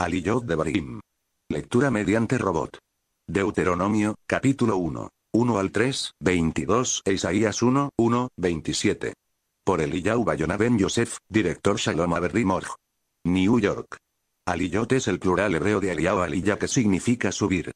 Aliyot de Barim. Lectura mediante robot. Deuteronomio, capítulo 1. 1 al 3, 22 e Isaías 1, 1, 27. Por Eliyahu Bayona Ben Yosef, director Shalom Aberdimorg. New York. Aliyot es el plural hebreo de Aliyah que significa subir.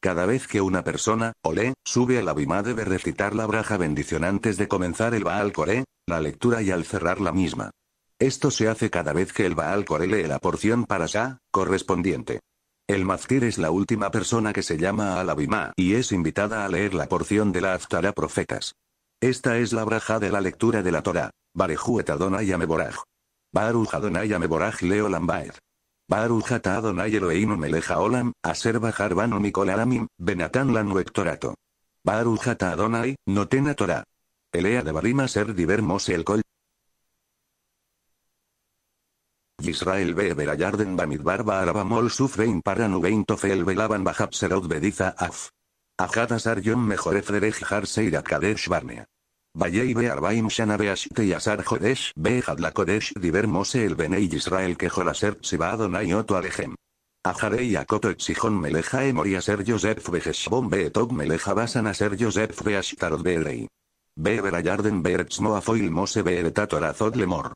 Cada vez que una persona, Ole, sube a la Bima debe recitar la braja bendición antes de comenzar el Baal Coré, la lectura y al cerrar la misma. Esto se hace cada vez que el Baal lee la porción para Sa, correspondiente. El Mazkir es la última persona que se llama al Abimá y es invitada a leer la porción de la Aftara Profetas. Esta es la braja de la lectura de la Torah. Barejuet Adonai Ameboraj. Baruj Adonai Ameboraj Leo Lambaer. Baruch Adonai Elohim Meleja Olam, Aser Bajar Banu Mikolaramim, Benatan Lan barujat Barujata Adonai, Notena Torah. Elea de Barima Ser Diver Mose El Kol Yisrael Beber Ayarden Bamidbar Barabamol Sufrein Paranubein velaban, Belaban Bajapserot Bediza Af. Ajadasar Yom Mejoref Derech Harseir Kadesh Barnea. ve, arbaim, Shana Beashte Yasar Jodesh Behad la Kodesh Diver Mose el Benei Israel que Jolaser ayoto Oto Alejem. Ajarei koto etzijon, Meleja Emoria Ser Joseph ve Beetog Meleja Basan Ser Joseph Beashtarot Beerei. Ve, Ayarden Beeretzmoafoil Mose Beeretator Lemor.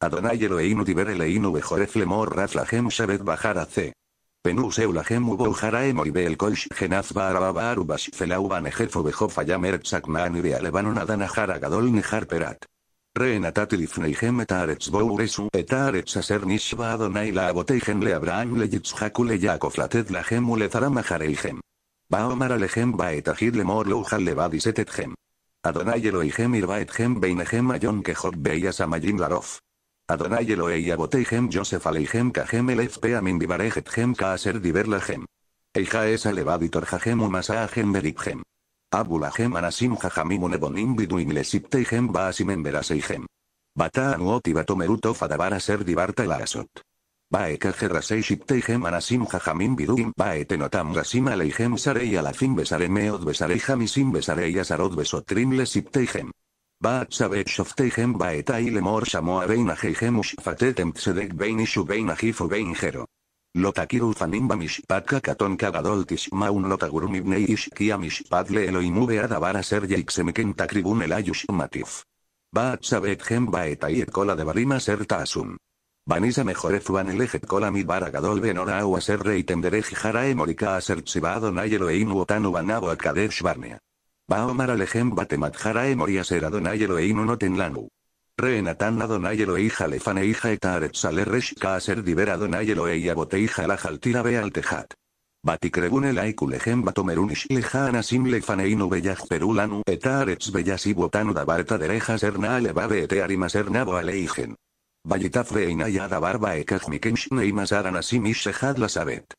Adonai Eloheinu tiber Eloheinu raz razlahem shabet bajara c. Penu seulahem ubo jaraem el koish genaz barababa arubas felau banejefo bejof ayamer tzaknaan ibe alebanon adanahar agadol nejar perat. Renatat lifneihem eta arets bouresu eta aser nishba Adonai la aboteihem le Abraham le Yitzhaku le Yaakov latet lahem Baomar alehem baetahid lemor louhal lebadiset ethem. Adonai Eloheim irbaethem beinehem ayon kejot beyas amayim larof. Adonai Elohei Yosef Joseph Aleihem Kahem Elef Amin Vivarejet Hem Kaaser Diverlahem. Eija es Alevaditor Jahem Umasahem Abula Abulahem Anasim Jajamim Unebonim Biduim Lesipteihem Baasim em, Beraseihem. Bata Anuot Ibatomeruto Fadabara Ser Dibarta Laasot. Shiptei Anasim Jajamim Biduim Tenotam Rasim Aleihem Sarei Alafim Meod Besarei Jamisim Besarei Asarot Besotrim Ba saber shoftegem baetai mor shamoa bein aheigem ushfatetem tzedek bein ishu bein beinjero. Lota jero. Lotakiru fanim bamishpatka katon maun tishmaun lotagurum ibnei ishkia leelo imube a ser yaiksemiken takribun ayush matif. Baat sabet hem baetai de barima ser tasum. Banisa mejorez van mi cola mi baragadol benora o aser reitem derej a aser chivado nayelo einu otanu banabo barnea. Baomar Alejem Batematjara Emoria Ser inu Elohim lanu. Reenatán Adonai Elohim Jalefane Hija Etaret Saler Reshka Aser Diver Adonai Elohim Abotei Jalajaltira Beal Tejat. Batikrebun Anasim Lefaneinu Bellaj Perulanu Etaretz Bellasi da barta Dereja Serna Alebabe Aleigen. Vallitafre Barba Ekaj Ishejad Lasabet.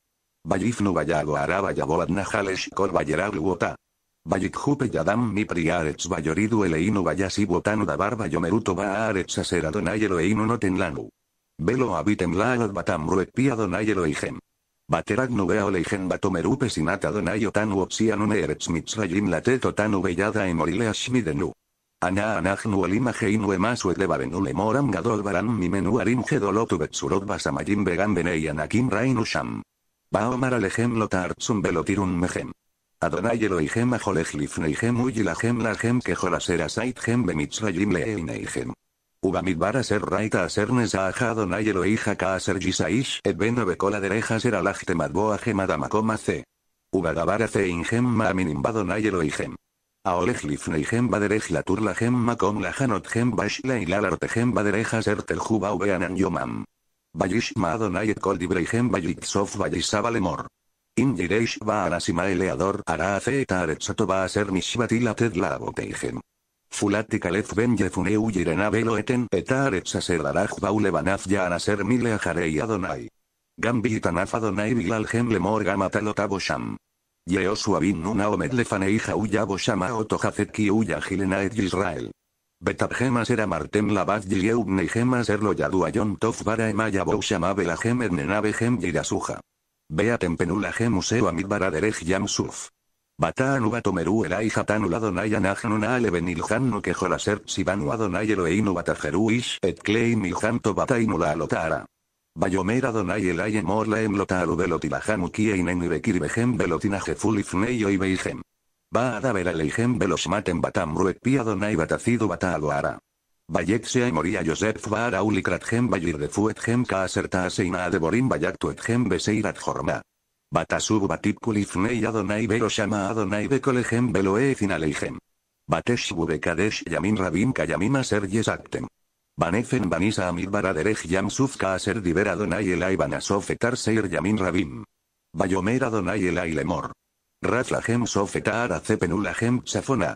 Vallifnu Araba vallera Vayikjupe yadam mi priarets vayoridu eleinu vayasi da dabar vayomeruto baarets aser adonayelo einu notenlanu. Velo habitem laalad batam ruepi adonayelo eigen. Baterak nubea oleigen batomerupe sinata donayo tanu opsianu mitzrayim lateto tanu bellada emorile ashmidenu. Ana anajnu olima geinu emasu edlebabenun moram gadol baran mimenu arin gedolotu betsurot basamayim vegan benei anakim rainusham. sham. Baomar alejem lotartsun velotirun mejem. Adonai Elohim Ajolej Lifneihem Uyilahem Lahem Kejolaser Asaithem Bemitzrayim Leineihem. Ubamidbar ser Raita Aser sernes Adonai Elohija Ka Aser Gisaish Et Ben Dereja Ser Alajte C. Ubagabar Ace Inhem Maaminim Badonai Elohim. Aolej Lifneihem Baderej Latur Lahem Makom Lahanothem Bashla Ilalartehem Badereja Ser Teljuba Ubeanan Yomam. Bayishma Adonai Et Kol Dibreihem Indiresh va a la eleador hará a zeta va a ser mishvatila ted boteigen. Fulati kalef ben yefune uyirena velo eten e eta saser serdaraj baule ya Anaser mile adonai. Gambi tanaf adonai bilal gem lemor gamatalo tabosham. bin Nuna Omed Uya Boshama Oto Hafetki Uya Israel. era Martem lavad yeubnei gemas Serlo Yaduayon Tof Bara Emaya Gem Bea tempenulaje museo amit yamsuf. yam suf. Bataan uba tomeru elai hatan uladonai no aleben ilhan que si sibanu adonai eloeinu batajeru ish et kleim ilhan to batainula alotara. Bayomer adonai elai emor laem lotaru belotilahanu kieinen ibekir behem belotinajeful ifneyo ibeihem. Baada beraleichem belosmaten batamruek pi adonai bata Aloara. Bayexia moría Joseph Bar Aulicratgem Bayir de Fuetgem Kaaserta Seina de Borim Bayactuetgem Beseirat Jorma. Batasub Batipkulifnei Adonai Belo Adonai Bekolegem Beloe Finaleigem. Batesh Bubekadesh Yamin Rabim Kayamima ser Actem. Banefen Banisa Amid Baraderej Yamsuf suf Diver Adonai Elai banasofetar Seir Yamin Rabim. Bayomer Adonai Elai Lemor. Raflahem Sofetar Acepenulahem Safona.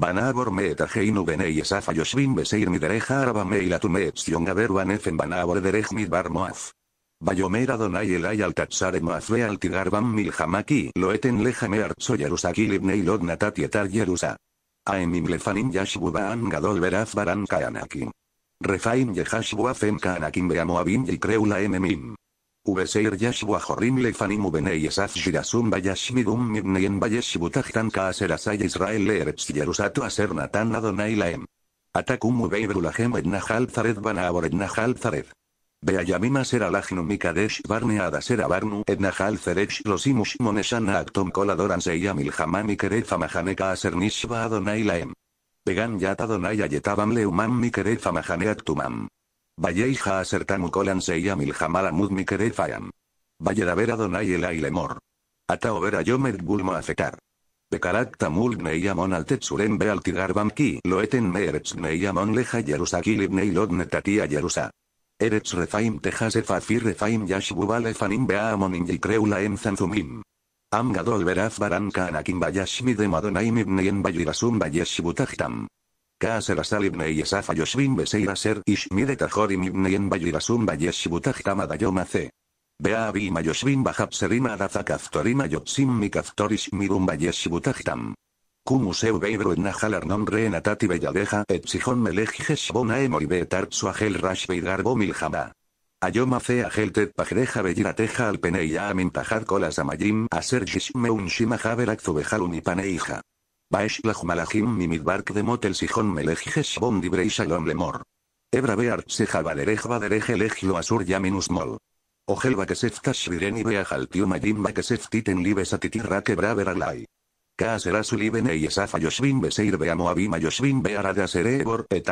Banabor me etajeinu Benei Esafa Yoshvin mi dereja Araba Meilatume Etzion Gaber Banefen Banabor Derech Midbar Moaf. Bayomer Adonai Elai al Tatsare ve al Tigar Loeten Lejame Artso Yerusaki Libnei Natatietar Yerusa. Aemim Lefanim Yashbu Baam Gadol veraz Baran Kaanakim. Refaim Yehashbu Afem Kaanakim Beamoabim Yikreula Ememim. Ubeseir Yashwa Jorim Lefanim Ubenei Esaf Shirasum Bayashmidum Mibneyen Bayeshibutajtan Kaaser Asay Israel Leerets Yerusato Aser Natan Adonai Laem. Atakum brulahem Ednahal Zared Banabor Ednahal Zared. aser seralajnum mikadesh barne adasera barnu ednahal zerech losimush moneshana actom coladoran seyamilhamam ka majaneka Nishva adonai laem. Began yat adonai ayetabam leumam Mikerefa Mahane actumam. Valleija asertamu kolan seiamil jamalamud mikere fayam. Valledavera donayela y lemor. Ataovera yomet bulmo afetar. Pekarat tamul al altetsuren e be altigar loeten loeten y neyamon leja yerusakil ibnei lot netatia yerusa. Eretz refaim tejas efafi refaim yashbubal Amon y kreula en zanzumim. Am gadol baran bayashmi de madonaim en bayirasum Kaser y Esafa Yoshvin Beseira Ser Ishmide y en Bayirasum Bayeshibutaj Kamada Yomace. Bea ma Yoshvin Bajapserima Daza Kaftorima Yotsim mi Ishmirum Bayeshibutaj Tam. Kumuseu Beiru en Nahal Arnon Reenatati et e sihon Melej Heshbona Emoy Betar Suajel Rash Beigarbo Milhaba. Ayoma fe agel tet pajreja al pene ya amin colas a un shima Baeshlach Malahim Mimidbark de Motel Sihon Melej Shbon Shalom Lemor. Ebra Bear Seja Valerej Asur Yaminus Mol. Ogel Bakesef Tashvireni Beajal Tiumadim Bakesef Titen Libes Atitirra Braver Alai. Kaaserasu libene y esafa yoshvin beseir beamoabima yoshvin bearada serebor el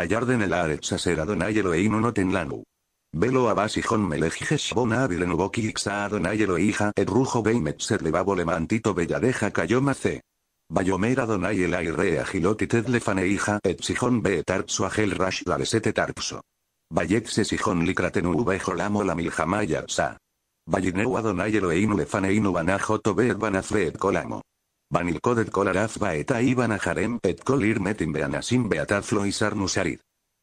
aretsa seradonay eloein unoten lanu. Velo melejiges abilenuboki beimet ser mantito belladeja cayoma c. Bayomer el aire Rea Gilot Lefaneija et SIJON Be Agel Rash ET Tarpso. Bayetse Sijón Likratenu jolamo la Miljamaya Sa. Bayineu Adonai Eloheinu Lefaneinu Banajoto Be BANAZBE et Colamo. Banilkodet Kolaraz Baeta Iban Ajarem et Kolir Metin Beanasim Beatazlo Isar Nusarid.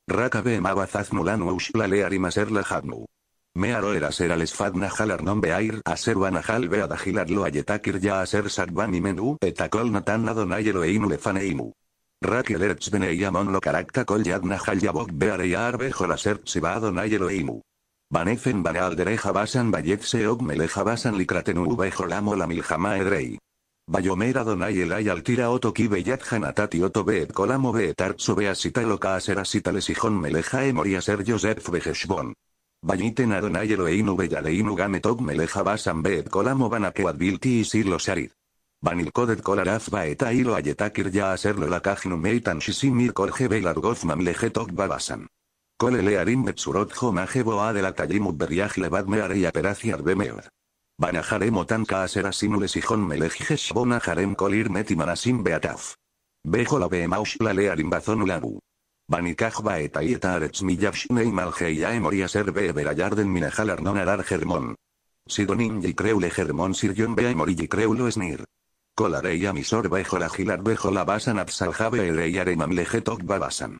Rakabe Mabazaz Mulanu Ushlale Arimaser JADNU me era ser al Nahal Arnon Beair, Aser Banahal Beadagilar Lo Ayetakir Ya Aser ser y Menú, Etakol Natan Adonai le Lefaneimu. Raquel Ertsbeneyamon Lo Caracta col Yad Nahal Yabok Beareyar Yaar Bejol Aser Banefen Baneal Dereja Basan Bayetseog seog Meleja Basan Likratenu Bejol Amo La Miljama Edrei. Bayomer Altira Oto Hanatati Oto Beet colamo Beet Artso Beasita Loka Aser Asita Lesijón Meleja Emoria Ser Joseph Bejeshbon. Vayiten Adonai Eloheinu Beyaleinu Gametok Meleja Basan Beet Kolamo Banake Advilti Isir Vanilkodet Arid. Banilkodet Kolaraf Baeta Ilo Ayetakir Ya Aserlo Lakajnu Meitan Shishimir Korje Belargoz lejetok Babasan. Kolele Arim Metsurot Jomaje de la Tayimu Beriaj Levad Meare Aperaci Arbemeod. Banajarem Otanka Asera Kolir Metimanasim Beataf. Bejo la Beemaush La Learim Bazonulabu. Banikaj baeta y etarets millavshnei e moria ser everayarden minejal arnon arar germón. Sidonin y creule germón sirion bea y creulo esnir. Colareia misor bejo la gilar bejo la basan mamlejetok babasan.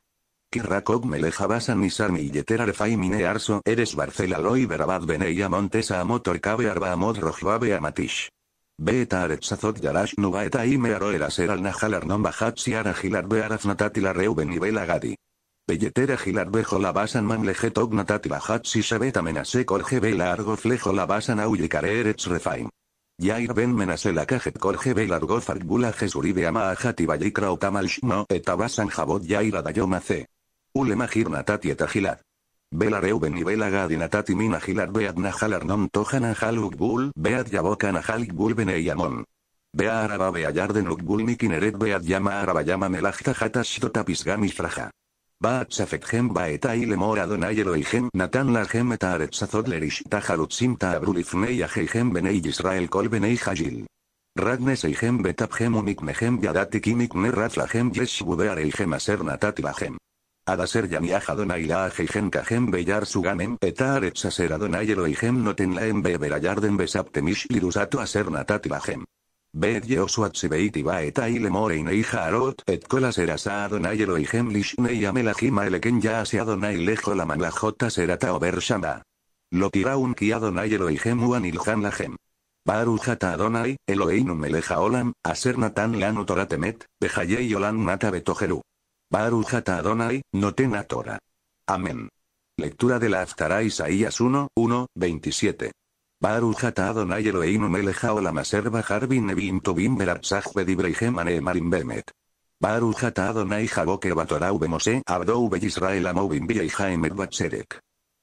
Kirrakog misar mi y yeterarfai mine arso eres barcelalo y verabad beneia montesa amotor arba amot amatish. Beta Aretzazot Eta Baetaim eraser al Najalarnon Bajatziara Gilar La Reuben y Belagadi. Pelletera Gilar Bejo la basan manlejet ognatati bajatsi beta menase corge bela argo flejo la basan aullicare eretz refaim. Yair ben menase la cajet corge bela argo fargula jesuribe ama ajati otamal shno etabasan jabot yair adayoma c. Ulema Natati eta Bela Reuben y Bela Gadi Natati Mina Beat Nahal Arnon Tohan Haluk Bul Beat Yabokan na Bul Amon. Bea Araba Beayarden Ukbul Mikineret Beat Yama Araba Yama Melachta Hatash Fraja. Baat Safethem Baetai donayelo y Elohim Natan Lahem Etaaret simta Lerish Tahalutzim Taabulifnei Israel Kol Hajil. Ragnes Seihem Betaphem Umiknehem Yadati Kimikne Ratlachem Yeshbudear Aser la Lahem. Adaser yamiaj Adonai la Geigen kajem bellar suganem etar etsaser Adonai Elohim noten laem beberayarden besaptemish lirusato aser natat bajem. Bet Yehosuat sebeit ibaeta y hija arot et kolasera Adonai Elohim lishnei amelajima eleken ya ase lejo la manlajota serata ober shama. Lo tiraun ki Adonai Elohim uan ilhan lajem. Barujata Adonai, Elohim meleja olam, aser natan lanu toratemet, bejayei nata betojeru. Baruch Adonai, Noten Torah. Amén. Lectura de la Aftara Isaías 1, 1, 27. Baruch Adonai Eloheinu melech olamaserba aser bahar bin nevim beratzach bemet. Adonai jaboke batorau bemose abdou Yisrael Israel amovim vieihaemet batserek.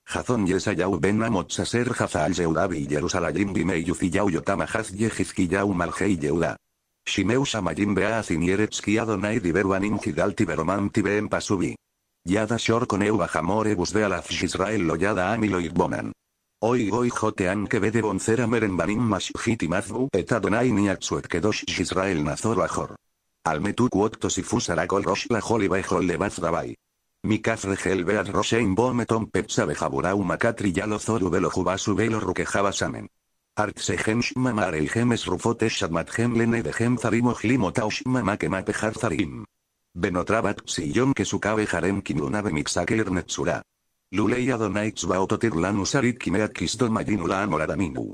Jazón Yesayau ben Amot Saser Jazal Yehuda Yerusalayim bimei Yau Yotam Yehizkiyau Malhei Yehuda. Shimeusa Majinbea Azinieretski Adonai Diberuanim Hidalti beromanti beem Pasubi. Yada Shor eu Bajamore de Israel Loyada Amiloid Bonan. Hoy hoy jotean que ve de boncera merenbanim mashjit y mazbu et adonai niatsuet kedosh Israel nazor bajor. Almetu cuoctos y fusarakol rosh la joli bajol le rabai. Mikaz regel beat roshein pepsa bejaburau makatri yalo zoru jubasu velo Artsegem shmamare gemes rufotes shadmatgem lene de zarimo glimotau shmamake mapejar zarim. Benotrabat sillon que cabe harem kinunave mixaker netsura. Lulei adonai tzvaototirlan usarit kineat kiston amoradaminu.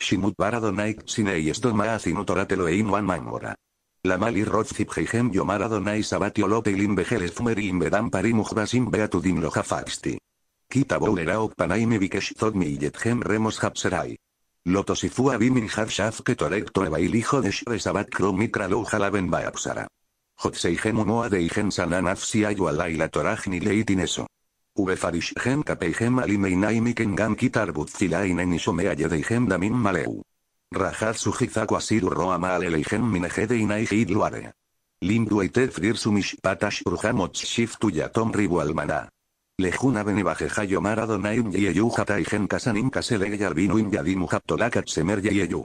Shimut baradonai sinei estoma asinutorateloein wan mamora. La mali rotzip gem yomar adonai sabatio loteilim bejeles fumerim bedam parimujbasim beatudin Kita panaime mi yetgem remos hapserai. Lotosifua Biminharshafke eva Toebail hijo de Shresabat Kromikra Lujalaben Baapsara. Jotseigen moa de Igen ni Ayualaila Torajni Leitineso. meinai mikengam Alimeinai gam Kitar isomea ye de ijen Damin Maleu. Rajad Sujizaku Asiru Roama Minejede Ribu almana. Lejuna Benibajejayo Maradonaim Yeyu Hataigen Kasanim Kasele Yarvinu Yadimu Haptolakat Semer Yeyu.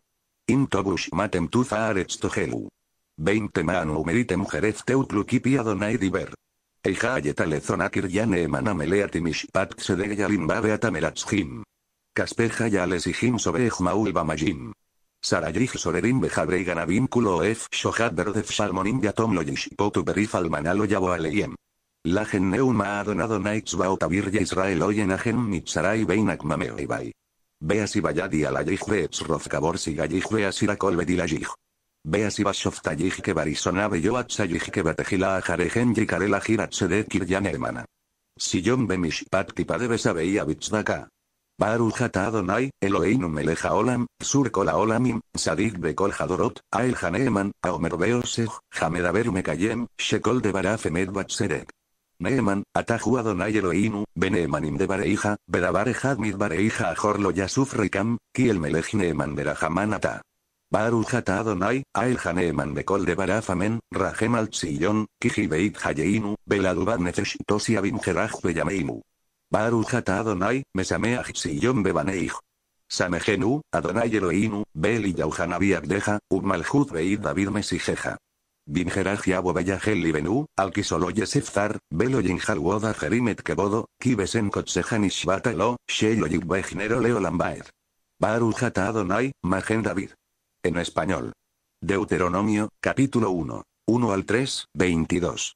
Intobush Matem Tuza veinte Tohelu. 20 Maanu Meritem Jerez Teutlukipi Adonai Diver. Eija yane Akir Yane Emanameleat pat Xedeg Yalim Babeatamelatshim. Kaspeja Yalesijim Sobej Maul Bamajim. Sarayij Sorerim Bejabre Ganabim Kulo ef Shohat Shalmonim Yatom Potu Berif Almanalo Yabo Aleyem gen Neuma Adon ya Israel Oyen Agen Mitzarai Beinak mameoibai. Beas y Bayadi Alayij Beetz Rozkaborsi Gallij Beas y Bedilajij. Beas y Bashoftajij que Barisonabe Yoatzajij que Batejila Ajarejen Yikarela si Yanemana. Sillon Bemishpat Tipadebes Abeia Bitzdaka. Adonai, Eloheinu Meleja olam sur kol olamim sadik bekol hadorot, ael haneeman, haomer beosech, mekayem shekol de emet Neeman, Atahu Adonai Eloheinu, de Bareija, Bedabare Bareija Ajor Yasuf Rikam, Kiel el Neeman Berahamanata. Baruch Ata Adonai, a Haneeman Bekol de Barafamen, de tsiyon, Kijibeit Hayeinu, Beladubat Nefesh Tosia abim Gerach Beyameinu. Adonai, Mesameach tsiyon Bebaneich. Samejenu, Adonai Eloheinu, Bel y Deja, deja, David Mesijeja. Bingeraj Yabo Bayagel Benu, Alkisoloye Seftar, Belo Jerimet Kebodo, Kibesen Kotsehan Ishbatalo, Sheilo Yigbejnero Leo Lambaer. Barujata Adonai, Magen David. En español. Deuteronomio, capítulo 1. 1 al 3, 22.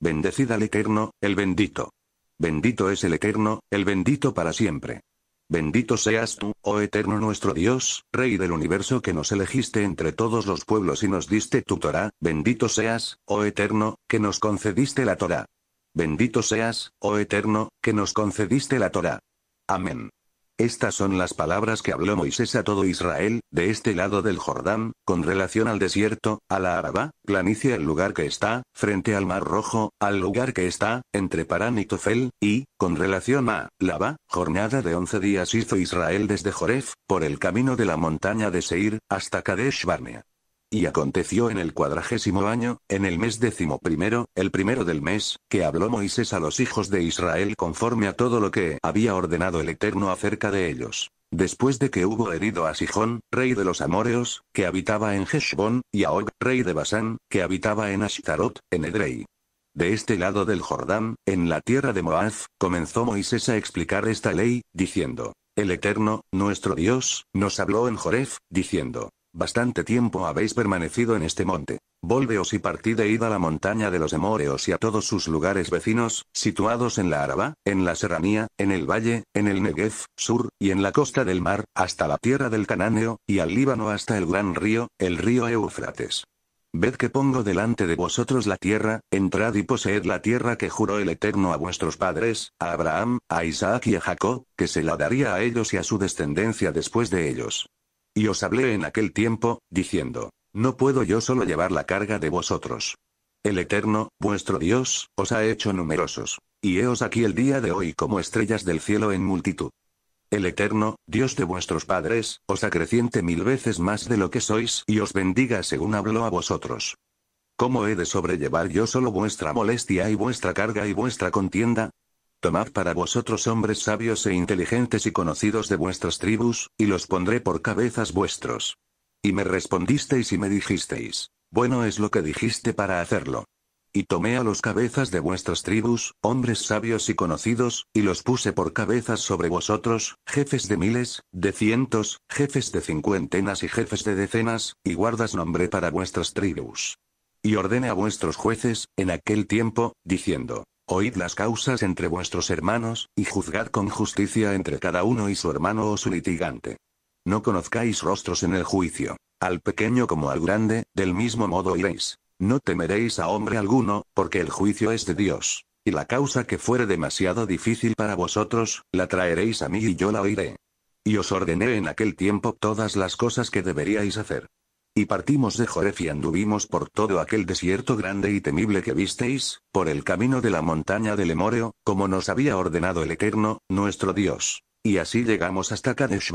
Bendecid al Eterno, el bendito. Bendito es el Eterno, el bendito para siempre. Bendito seas tú, oh eterno nuestro Dios, Rey del universo que nos elegiste entre todos los pueblos y nos diste tu Torah, bendito seas, oh eterno, que nos concediste la Torah. Bendito seas, oh eterno, que nos concediste la Torah. Amén. Estas son las palabras que habló Moisés a todo Israel, de este lado del Jordán, con relación al desierto, a la Araba, planicie el lugar que está, frente al Mar Rojo, al lugar que está, entre Parán y Tofel, y, con relación a, Lava, jornada de once días hizo Israel desde Joref, por el camino de la montaña de Seir, hasta Kadesh Barnea. Y aconteció en el cuadragésimo año, en el mes décimo primero, el primero del mes, que habló Moisés a los hijos de Israel conforme a todo lo que había ordenado el Eterno acerca de ellos. Después de que hubo herido a Sijón, rey de los amoreos, que habitaba en Heshbon, y a Og, rey de Basán, que habitaba en Ashtarot, en Edrei. De este lado del Jordán, en la tierra de Moab, comenzó Moisés a explicar esta ley, diciendo, El Eterno, nuestro Dios, nos habló en Joref, diciendo, Bastante tiempo habéis permanecido en este monte. Volveos y partid e id a la montaña de los hemóreos y a todos sus lugares vecinos, situados en la Araba, en la Serranía, en el Valle, en el Negev, Sur, y en la costa del mar, hasta la tierra del Cananeo, y al Líbano hasta el gran río, el río Eufrates. Ved que pongo delante de vosotros la tierra, entrad y poseed la tierra que juró el Eterno a vuestros padres, a Abraham, a Isaac y a Jacob, que se la daría a ellos y a su descendencia después de ellos. Y os hablé en aquel tiempo, diciendo, no puedo yo solo llevar la carga de vosotros. El Eterno, vuestro Dios, os ha hecho numerosos. Y heos aquí el día de hoy como estrellas del cielo en multitud. El Eterno, Dios de vuestros padres, os acreciente mil veces más de lo que sois y os bendiga según habló a vosotros. ¿Cómo he de sobrellevar yo solo vuestra molestia y vuestra carga y vuestra contienda? Tomad para vosotros hombres sabios e inteligentes y conocidos de vuestras tribus, y los pondré por cabezas vuestros. Y me respondisteis y me dijisteis, bueno es lo que dijiste para hacerlo. Y tomé a los cabezas de vuestras tribus, hombres sabios y conocidos, y los puse por cabezas sobre vosotros, jefes de miles, de cientos, jefes de cincuentenas y jefes de decenas, y guardas nombre para vuestras tribus. Y ordené a vuestros jueces, en aquel tiempo, diciendo, Oíd las causas entre vuestros hermanos, y juzgad con justicia entre cada uno y su hermano o su litigante. No conozcáis rostros en el juicio. Al pequeño como al grande, del mismo modo iréis. No temeréis a hombre alguno, porque el juicio es de Dios. Y la causa que fuere demasiado difícil para vosotros, la traeréis a mí y yo la oiré. Y os ordené en aquel tiempo todas las cosas que deberíais hacer. Y partimos de Joref y anduvimos por todo aquel desierto grande y temible que visteis, por el camino de la montaña del Emoreo, como nos había ordenado el Eterno, nuestro Dios. Y así llegamos hasta Kadesh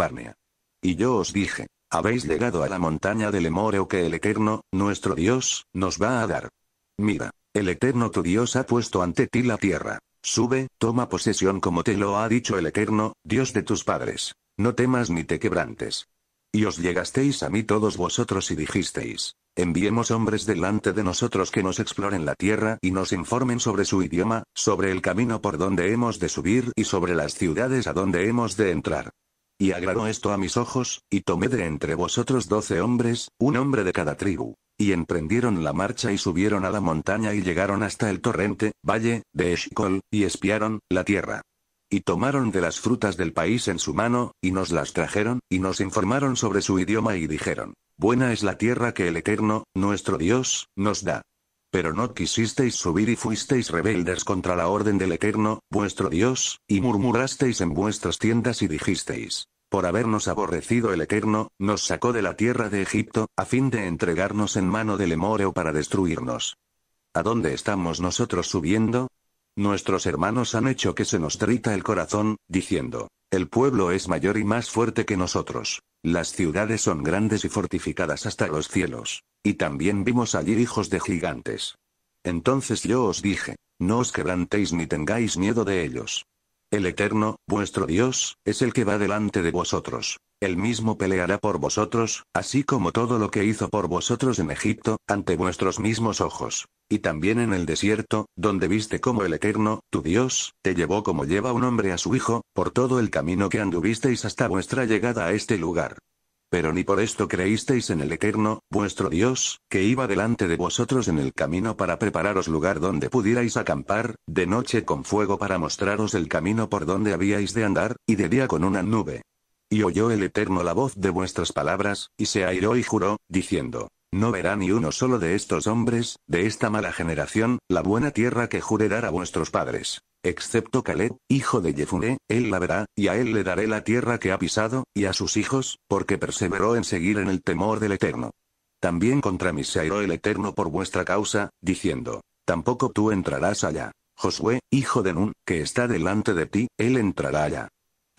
Y yo os dije, habéis llegado a la montaña del Emoreo que el Eterno, nuestro Dios, nos va a dar. Mira, el Eterno tu Dios ha puesto ante ti la tierra. Sube, toma posesión como te lo ha dicho el Eterno, Dios de tus padres. No temas ni te quebrantes. Y os llegasteis a mí todos vosotros y dijisteis, enviemos hombres delante de nosotros que nos exploren la tierra y nos informen sobre su idioma, sobre el camino por donde hemos de subir y sobre las ciudades a donde hemos de entrar. Y agradó esto a mis ojos, y tomé de entre vosotros doce hombres, un hombre de cada tribu. Y emprendieron la marcha y subieron a la montaña y llegaron hasta el torrente, valle, de Eshcol, y espiaron, la tierra y tomaron de las frutas del país en su mano, y nos las trajeron, y nos informaron sobre su idioma y dijeron, Buena es la tierra que el Eterno, nuestro Dios, nos da. Pero no quisisteis subir y fuisteis rebeldes contra la orden del Eterno, vuestro Dios, y murmurasteis en vuestras tiendas y dijisteis, por habernos aborrecido el Eterno, nos sacó de la tierra de Egipto, a fin de entregarnos en mano del Emoreo para destruirnos. ¿A dónde estamos nosotros subiendo? Nuestros hermanos han hecho que se nos trita el corazón, diciendo, el pueblo es mayor y más fuerte que nosotros. Las ciudades son grandes y fortificadas hasta los cielos. Y también vimos allí hijos de gigantes. Entonces yo os dije, no os quebrantéis ni tengáis miedo de ellos. El Eterno, vuestro Dios, es el que va delante de vosotros. El mismo peleará por vosotros, así como todo lo que hizo por vosotros en Egipto, ante vuestros mismos ojos. Y también en el desierto, donde viste cómo el Eterno, tu Dios, te llevó como lleva un hombre a su hijo, por todo el camino que anduvisteis hasta vuestra llegada a este lugar. Pero ni por esto creísteis en el Eterno, vuestro Dios, que iba delante de vosotros en el camino para prepararos lugar donde pudierais acampar, de noche con fuego para mostraros el camino por donde habíais de andar, y de día con una nube, y oyó el Eterno la voz de vuestras palabras, y se airó y juró, diciendo, No verá ni uno solo de estos hombres, de esta mala generación, la buena tierra que juré dar a vuestros padres. Excepto Caleb, hijo de Jefuné, él la verá, y a él le daré la tierra que ha pisado, y a sus hijos, porque perseveró en seguir en el temor del Eterno. También contra mí se airó el Eterno por vuestra causa, diciendo, Tampoco tú entrarás allá. Josué, hijo de Nun, que está delante de ti, él entrará allá.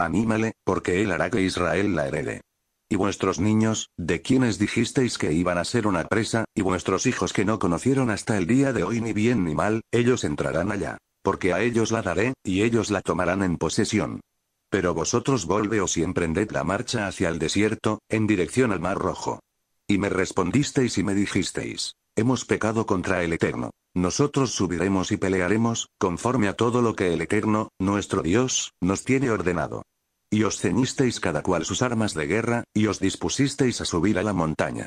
Anímale, porque él hará que Israel la herede. Y vuestros niños, de quienes dijisteis que iban a ser una presa, y vuestros hijos que no conocieron hasta el día de hoy ni bien ni mal, ellos entrarán allá, porque a ellos la daré, y ellos la tomarán en posesión. Pero vosotros volveos y emprended la marcha hacia el desierto, en dirección al mar rojo. Y me respondisteis y me dijisteis, hemos pecado contra el Eterno. Nosotros subiremos y pelearemos, conforme a todo lo que el Eterno, nuestro Dios, nos tiene ordenado. Y os ceñisteis cada cual sus armas de guerra, y os dispusisteis a subir a la montaña.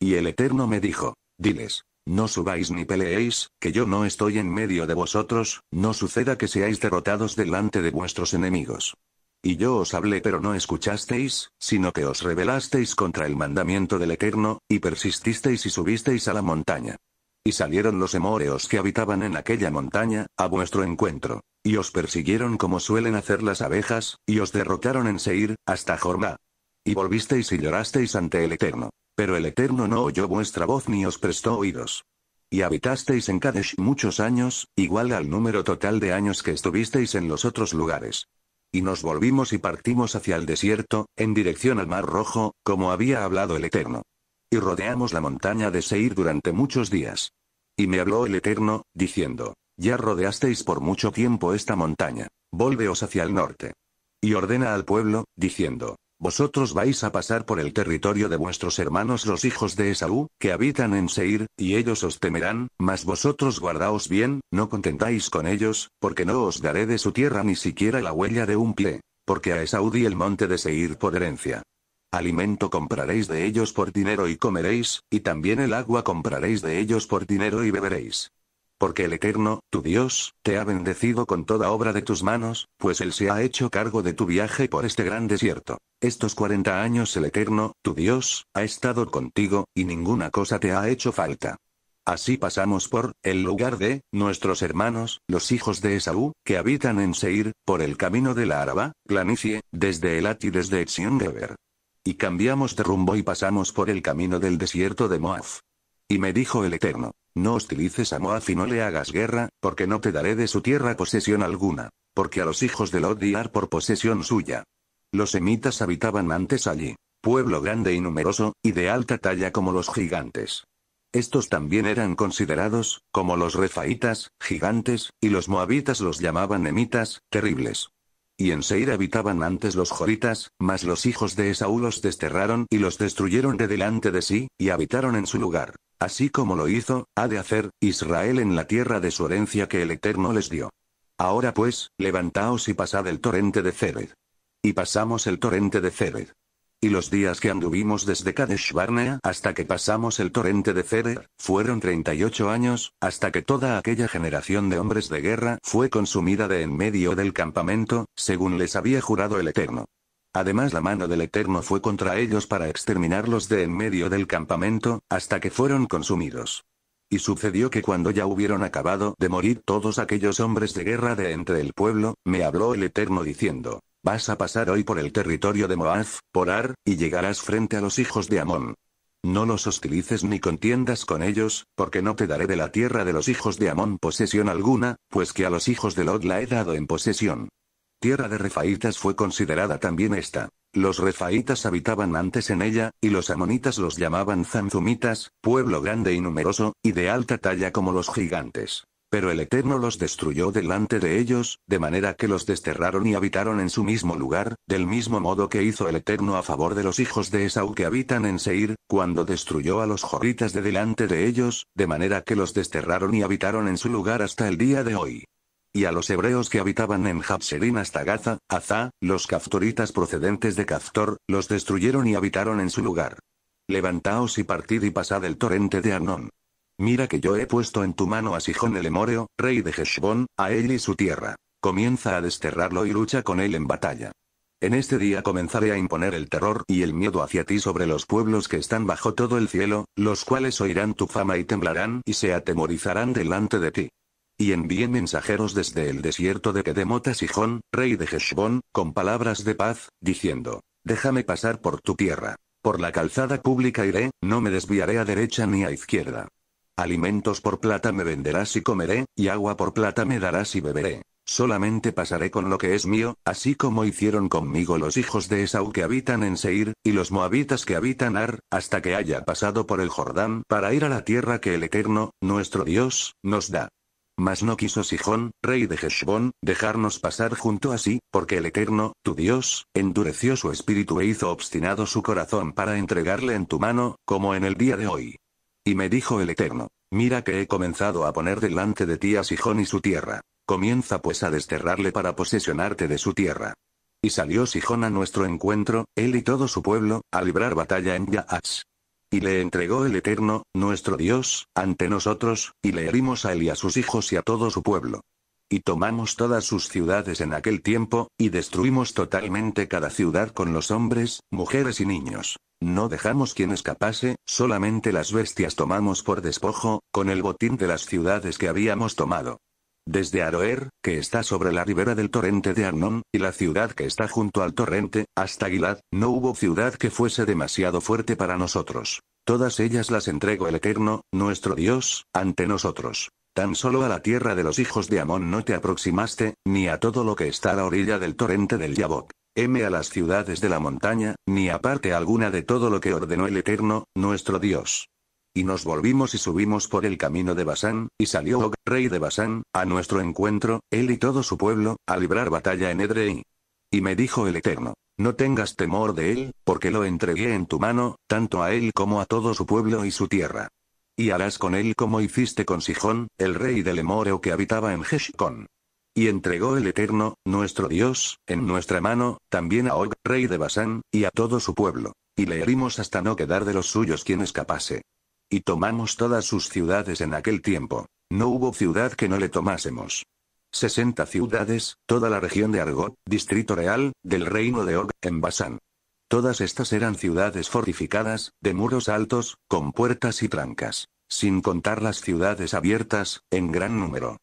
Y el Eterno me dijo, diles, no subáis ni peleéis, que yo no estoy en medio de vosotros, no suceda que seáis derrotados delante de vuestros enemigos. Y yo os hablé pero no escuchasteis, sino que os rebelasteis contra el mandamiento del Eterno, y persististeis y subisteis a la montaña. Y salieron los emoreos que habitaban en aquella montaña, a vuestro encuentro y os persiguieron como suelen hacer las abejas, y os derrotaron en Seir, hasta Jormá. Y volvisteis y llorasteis ante el Eterno. Pero el Eterno no oyó vuestra voz ni os prestó oídos. Y habitasteis en Kadesh muchos años, igual al número total de años que estuvisteis en los otros lugares. Y nos volvimos y partimos hacia el desierto, en dirección al Mar Rojo, como había hablado el Eterno. Y rodeamos la montaña de Seir durante muchos días. Y me habló el Eterno, diciendo, ya rodeasteis por mucho tiempo esta montaña. Volveos hacia el norte. Y ordena al pueblo, diciendo, vosotros vais a pasar por el territorio de vuestros hermanos los hijos de Esaú, que habitan en Seir, y ellos os temerán, mas vosotros guardaos bien, no contentáis con ellos, porque no os daré de su tierra ni siquiera la huella de un pie, porque a Esaú di el monte de Seir por herencia. Alimento compraréis de ellos por dinero y comeréis, y también el agua compraréis de ellos por dinero y beberéis. Porque el Eterno, tu Dios, te ha bendecido con toda obra de tus manos, pues Él se ha hecho cargo de tu viaje por este gran desierto. Estos cuarenta años el Eterno, tu Dios, ha estado contigo, y ninguna cosa te ha hecho falta. Así pasamos por el lugar de nuestros hermanos, los hijos de Esaú, que habitan en Seir, por el camino de la Araba, planicie, desde Elat y desde Etzion Y cambiamos de rumbo y pasamos por el camino del desierto de Moab. Y me dijo el Eterno, no hostilices a Moab y no le hagas guerra, porque no te daré de su tierra posesión alguna, porque a los hijos de Lot Ar por posesión suya. Los emitas habitaban antes allí, pueblo grande y numeroso, y de alta talla como los gigantes. Estos también eran considerados, como los refaitas, gigantes, y los moabitas los llamaban emitas, terribles. Y en Seir habitaban antes los joritas, mas los hijos de Esaú los desterraron y los destruyeron de delante de sí, y habitaron en su lugar. Así como lo hizo, ha de hacer, Israel en la tierra de su herencia que el Eterno les dio. Ahora pues, levantaos y pasad el torrente de Cered. Y pasamos el torrente de Cered. Y los días que anduvimos desde Kadesh Barnea hasta que pasamos el torrente de Feder, fueron 38 años, hasta que toda aquella generación de hombres de guerra fue consumida de en medio del campamento, según les había jurado el Eterno. Además la mano del Eterno fue contra ellos para exterminarlos de en medio del campamento, hasta que fueron consumidos. Y sucedió que cuando ya hubieron acabado de morir todos aquellos hombres de guerra de entre el pueblo, me habló el Eterno diciendo, Vas a pasar hoy por el territorio de Moaz, por Ar, y llegarás frente a los hijos de Amón. No los hostilices ni contiendas con ellos, porque no te daré de la tierra de los hijos de Amón posesión alguna, pues que a los hijos de Lot la he dado en posesión. Tierra de Refaitas fue considerada también esta. Los Refaitas habitaban antes en ella, y los amonitas los llamaban Zanzumitas, pueblo grande y numeroso, y de alta talla como los gigantes pero el Eterno los destruyó delante de ellos, de manera que los desterraron y habitaron en su mismo lugar, del mismo modo que hizo el Eterno a favor de los hijos de Esaú que habitan en Seir, cuando destruyó a los jorritas de delante de ellos, de manera que los desterraron y habitaron en su lugar hasta el día de hoy. Y a los hebreos que habitaban en Japserín hasta Gaza, Azá, los caftoritas procedentes de Caftor, los destruyeron y habitaron en su lugar. Levantaos y partid y pasad el torrente de Arnón. Mira que yo he puesto en tu mano a Sijón el Emoreo, rey de Heshbon, a él y su tierra. Comienza a desterrarlo y lucha con él en batalla. En este día comenzaré a imponer el terror y el miedo hacia ti sobre los pueblos que están bajo todo el cielo, los cuales oirán tu fama y temblarán y se atemorizarán delante de ti. Y envíe mensajeros desde el desierto de Kedemot a Sijón, rey de Heshbon, con palabras de paz, diciendo, déjame pasar por tu tierra. Por la calzada pública iré, no me desviaré a derecha ni a izquierda. Alimentos por plata me venderás y comeré, y agua por plata me darás y beberé. Solamente pasaré con lo que es mío, así como hicieron conmigo los hijos de Esau que habitan en Seir, y los moabitas que habitan Ar, hasta que haya pasado por el Jordán para ir a la tierra que el Eterno, nuestro Dios, nos da. Mas no quiso Sijón, rey de Heshbón, dejarnos pasar junto a sí, porque el Eterno, tu Dios, endureció su espíritu e hizo obstinado su corazón para entregarle en tu mano, como en el día de hoy. Y me dijo el Eterno, mira que he comenzado a poner delante de ti a Sijón y su tierra. Comienza pues a desterrarle para posesionarte de su tierra. Y salió Sijón a nuestro encuentro, él y todo su pueblo, a librar batalla en Yaas. Y le entregó el Eterno, nuestro Dios, ante nosotros, y le herimos a él y a sus hijos y a todo su pueblo. Y tomamos todas sus ciudades en aquel tiempo, y destruimos totalmente cada ciudad con los hombres, mujeres y niños. No dejamos quien escapase, solamente las bestias tomamos por despojo, con el botín de las ciudades que habíamos tomado. Desde Aroer, que está sobre la ribera del torrente de Arnón, y la ciudad que está junto al torrente, hasta Gilad, no hubo ciudad que fuese demasiado fuerte para nosotros. Todas ellas las entregó el Eterno, nuestro Dios, ante nosotros. Tan solo a la tierra de los hijos de Amón no te aproximaste, ni a todo lo que está a la orilla del torrente del Yabok. M a las ciudades de la montaña, ni aparte alguna de todo lo que ordenó el Eterno, nuestro Dios. Y nos volvimos y subimos por el camino de Basán, y salió Og, rey de Basán, a nuestro encuentro, él y todo su pueblo, a librar batalla en Edrei. Y me dijo el Eterno, no tengas temor de él, porque lo entregué en tu mano, tanto a él como a todo su pueblo y su tierra. Y harás con él como hiciste con Sijón, el rey del Emoreo que habitaba en Heshcon. Y entregó el Eterno, nuestro Dios, en nuestra mano, también a Og, rey de Basán, y a todo su pueblo. Y le herimos hasta no quedar de los suyos quien escapase. Y tomamos todas sus ciudades en aquel tiempo. No hubo ciudad que no le tomásemos. Sesenta ciudades, toda la región de Argot, distrito real, del reino de Og, en Basán. Todas estas eran ciudades fortificadas, de muros altos, con puertas y trancas, sin contar las ciudades abiertas, en gran número.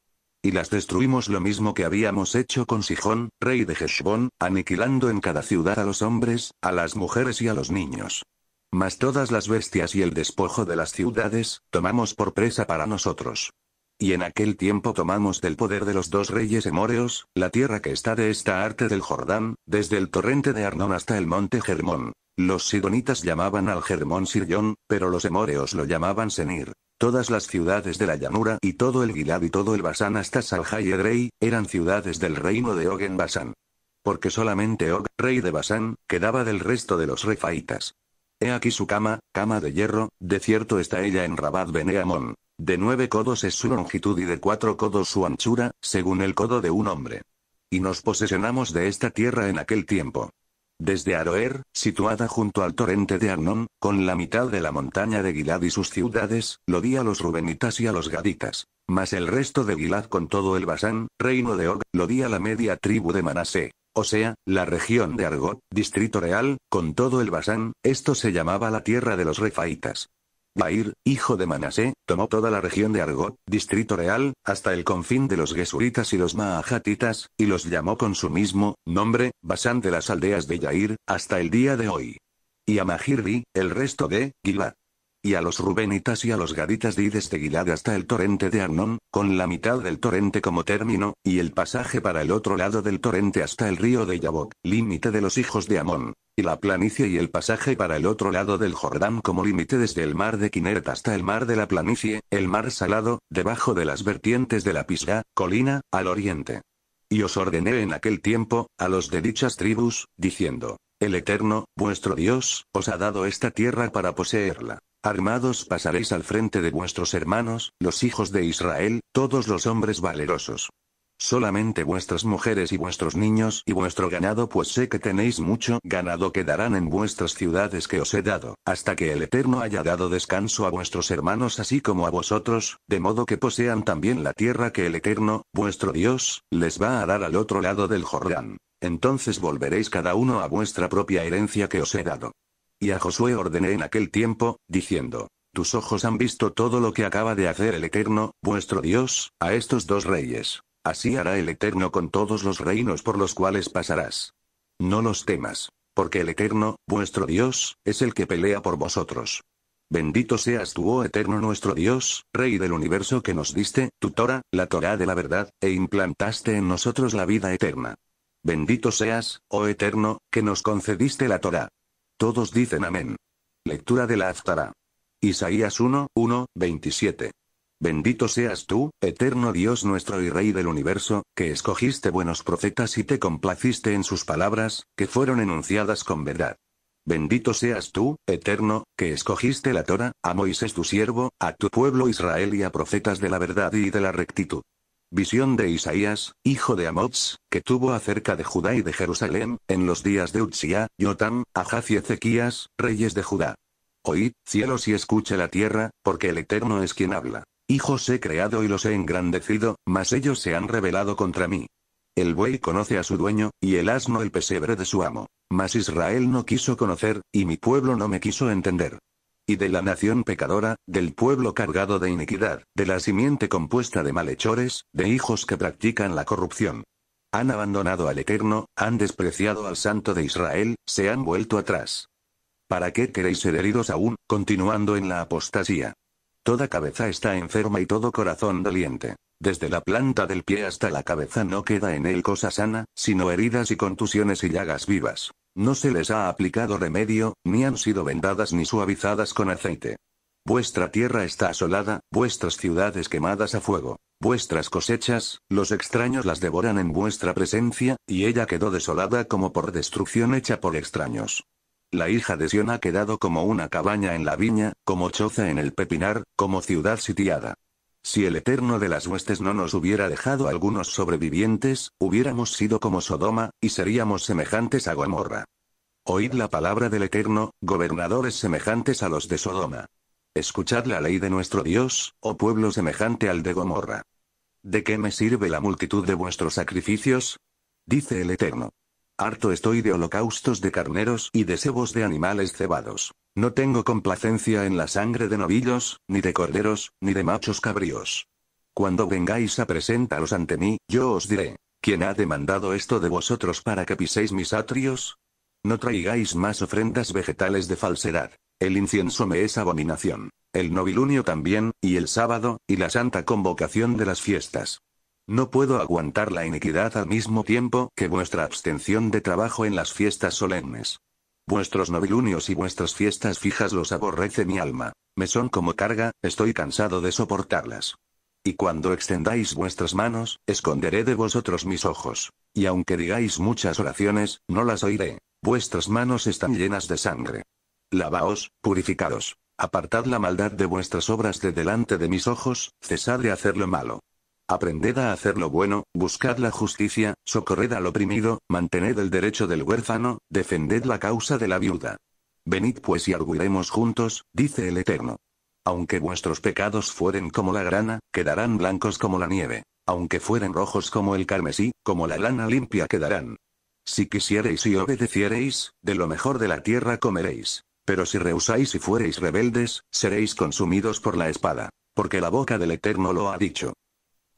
Y las destruimos lo mismo que habíamos hecho con Sijón, rey de geshbón aniquilando en cada ciudad a los hombres, a las mujeres y a los niños. Mas todas las bestias y el despojo de las ciudades, tomamos por presa para nosotros. Y en aquel tiempo tomamos del poder de los dos reyes hemóreos, la tierra que está de esta arte del Jordán, desde el torrente de Arnón hasta el monte Germón. Los sidonitas llamaban al Germón Sirión, pero los hemóreos lo llamaban Senir. Todas las ciudades de la llanura y todo el Gilad y todo el Basán hasta Saljai eran ciudades del reino de Og en Basán. Porque solamente Og, rey de Basán, quedaba del resto de los refaitas. He aquí su cama, cama de hierro, de cierto está ella en Rabat Beneamón. De nueve codos es su longitud y de cuatro codos su anchura, según el codo de un hombre. Y nos posesionamos de esta tierra en aquel tiempo. Desde Aroer, situada junto al torrente de Arnon, con la mitad de la montaña de Gilad y sus ciudades, lo di a los Rubenitas y a los Gaditas. Mas el resto de Gilad con todo el Basán, reino de Og, lo di a la media tribu de Manasé. O sea, la región de Argot, distrito real, con todo el Basán, esto se llamaba la tierra de los Refaitas. Bair, hijo de Manasé, tomó toda la región de Argot, distrito real, hasta el confín de los Gesuritas y los Maajatitas, y los llamó con su mismo nombre, Basán de las aldeas de Yair, hasta el día de hoy. Y a Mahirvi, el resto de Gilad. Y a los Rubenitas y a los Gaditas de desde Gilad hasta el torrente de Arnón, con la mitad del torrente como término, y el pasaje para el otro lado del torrente hasta el río de Yabok, límite de los hijos de Amón la planicie y el pasaje para el otro lado del Jordán como límite desde el mar de Kineret hasta el mar de la planicie, el mar salado, debajo de las vertientes de la Pisga, colina, al oriente. Y os ordené en aquel tiempo, a los de dichas tribus, diciendo, el Eterno, vuestro Dios, os ha dado esta tierra para poseerla. Armados pasaréis al frente de vuestros hermanos, los hijos de Israel, todos los hombres valerosos. Solamente vuestras mujeres y vuestros niños y vuestro ganado, pues sé que tenéis mucho ganado quedarán en vuestras ciudades que os he dado, hasta que el Eterno haya dado descanso a vuestros hermanos así como a vosotros, de modo que posean también la tierra que el Eterno, vuestro Dios, les va a dar al otro lado del Jordán. Entonces volveréis cada uno a vuestra propia herencia que os he dado. Y a Josué ordené en aquel tiempo, diciendo, Tus ojos han visto todo lo que acaba de hacer el Eterno, vuestro Dios, a estos dos reyes Así hará el Eterno con todos los reinos por los cuales pasarás. No los temas, porque el Eterno, vuestro Dios, es el que pelea por vosotros. Bendito seas tú, oh Eterno nuestro Dios, Rey del universo que nos diste, tu Torah, la Torah de la verdad, e implantaste en nosotros la vida eterna. Bendito seas, oh Eterno, que nos concediste la Torah. Todos dicen amén. Lectura de la Aftara. Isaías 1, 1, 27. Bendito seas tú, eterno Dios nuestro y Rey del universo, que escogiste buenos profetas y te complaciste en sus palabras, que fueron enunciadas con verdad. Bendito seas tú, eterno, que escogiste la Torah, a Moisés tu siervo, a tu pueblo Israel y a profetas de la verdad y de la rectitud. Visión de Isaías, hijo de Amoz, que tuvo acerca de Judá y de Jerusalén, en los días de Uzziá, Yotam, Ahaz y Ezequías, reyes de Judá. Oíd, cielos y escuche la tierra, porque el Eterno es quien habla. Hijos he creado y los he engrandecido, mas ellos se han rebelado contra mí. El buey conoce a su dueño, y el asno el pesebre de su amo. Mas Israel no quiso conocer, y mi pueblo no me quiso entender. Y de la nación pecadora, del pueblo cargado de iniquidad, de la simiente compuesta de malhechores, de hijos que practican la corrupción. Han abandonado al Eterno, han despreciado al Santo de Israel, se han vuelto atrás. ¿Para qué queréis ser heridos aún, continuando en la apostasía? Toda cabeza está enferma y todo corazón doliente. Desde la planta del pie hasta la cabeza no queda en él cosa sana, sino heridas y contusiones y llagas vivas. No se les ha aplicado remedio, ni han sido vendadas ni suavizadas con aceite. Vuestra tierra está asolada, vuestras ciudades quemadas a fuego. Vuestras cosechas, los extraños las devoran en vuestra presencia, y ella quedó desolada como por destrucción hecha por extraños. La hija de Sion ha quedado como una cabaña en la viña, como choza en el pepinar, como ciudad sitiada. Si el Eterno de las huestes no nos hubiera dejado algunos sobrevivientes, hubiéramos sido como Sodoma, y seríamos semejantes a Gomorra. Oíd la palabra del Eterno, gobernadores semejantes a los de Sodoma. Escuchad la ley de nuestro Dios, oh pueblo semejante al de Gomorra. ¿De qué me sirve la multitud de vuestros sacrificios? Dice el Eterno. Harto estoy de holocaustos de carneros y de cebos de animales cebados. No tengo complacencia en la sangre de novillos, ni de corderos, ni de machos cabríos. Cuando vengáis a presentaros ante mí, yo os diré, ¿quién ha demandado esto de vosotros para que piséis mis atrios? No traigáis más ofrendas vegetales de falsedad. El incienso me es abominación, el novilunio también, y el sábado, y la santa convocación de las fiestas. No puedo aguantar la iniquidad al mismo tiempo que vuestra abstención de trabajo en las fiestas solemnes. Vuestros novilunios y vuestras fiestas fijas los aborrece mi alma. Me son como carga, estoy cansado de soportarlas. Y cuando extendáis vuestras manos, esconderé de vosotros mis ojos. Y aunque digáis muchas oraciones, no las oiré. Vuestras manos están llenas de sangre. Lavaos, purificados. Apartad la maldad de vuestras obras de delante de mis ojos, cesad de hacer lo malo. Aprended a hacer lo bueno, buscad la justicia, socorred al oprimido, mantened el derecho del huérfano, defended la causa de la viuda. Venid pues y arguiremos juntos, dice el Eterno. Aunque vuestros pecados fueren como la grana, quedarán blancos como la nieve. Aunque fueren rojos como el carmesí, como la lana limpia quedarán. Si quisiereis y obedeciereis, de lo mejor de la tierra comeréis. Pero si rehusáis y fuereis rebeldes, seréis consumidos por la espada. Porque la boca del Eterno lo ha dicho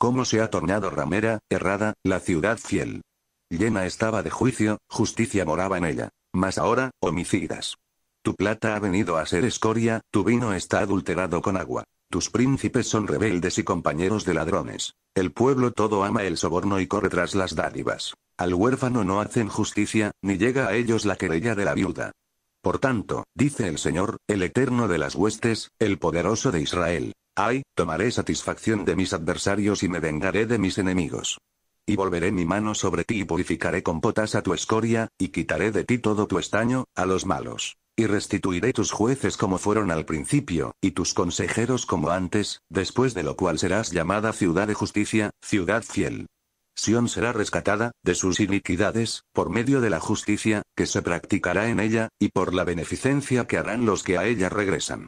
cómo se ha tornado ramera, errada, la ciudad fiel. Llena estaba de juicio, justicia moraba en ella. Mas ahora, homicidas. Tu plata ha venido a ser escoria, tu vino está adulterado con agua. Tus príncipes son rebeldes y compañeros de ladrones. El pueblo todo ama el soborno y corre tras las dádivas. Al huérfano no hacen justicia, ni llega a ellos la querella de la viuda. Por tanto, dice el Señor, el Eterno de las huestes, el poderoso de Israel, Ay, tomaré satisfacción de mis adversarios y me vengaré de mis enemigos. Y volveré mi mano sobre ti y purificaré con potas a tu escoria, y quitaré de ti todo tu estaño, a los malos. Y restituiré tus jueces como fueron al principio, y tus consejeros como antes, después de lo cual serás llamada ciudad de justicia, ciudad fiel. Sión será rescatada, de sus iniquidades, por medio de la justicia, que se practicará en ella, y por la beneficencia que harán los que a ella regresan.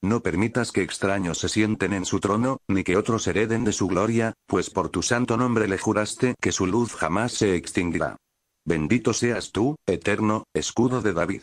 No permitas que extraños se sienten en su trono, ni que otros hereden de su gloria, pues por tu santo nombre le juraste que su luz jamás se extinguirá. Bendito seas tú, eterno, escudo de David.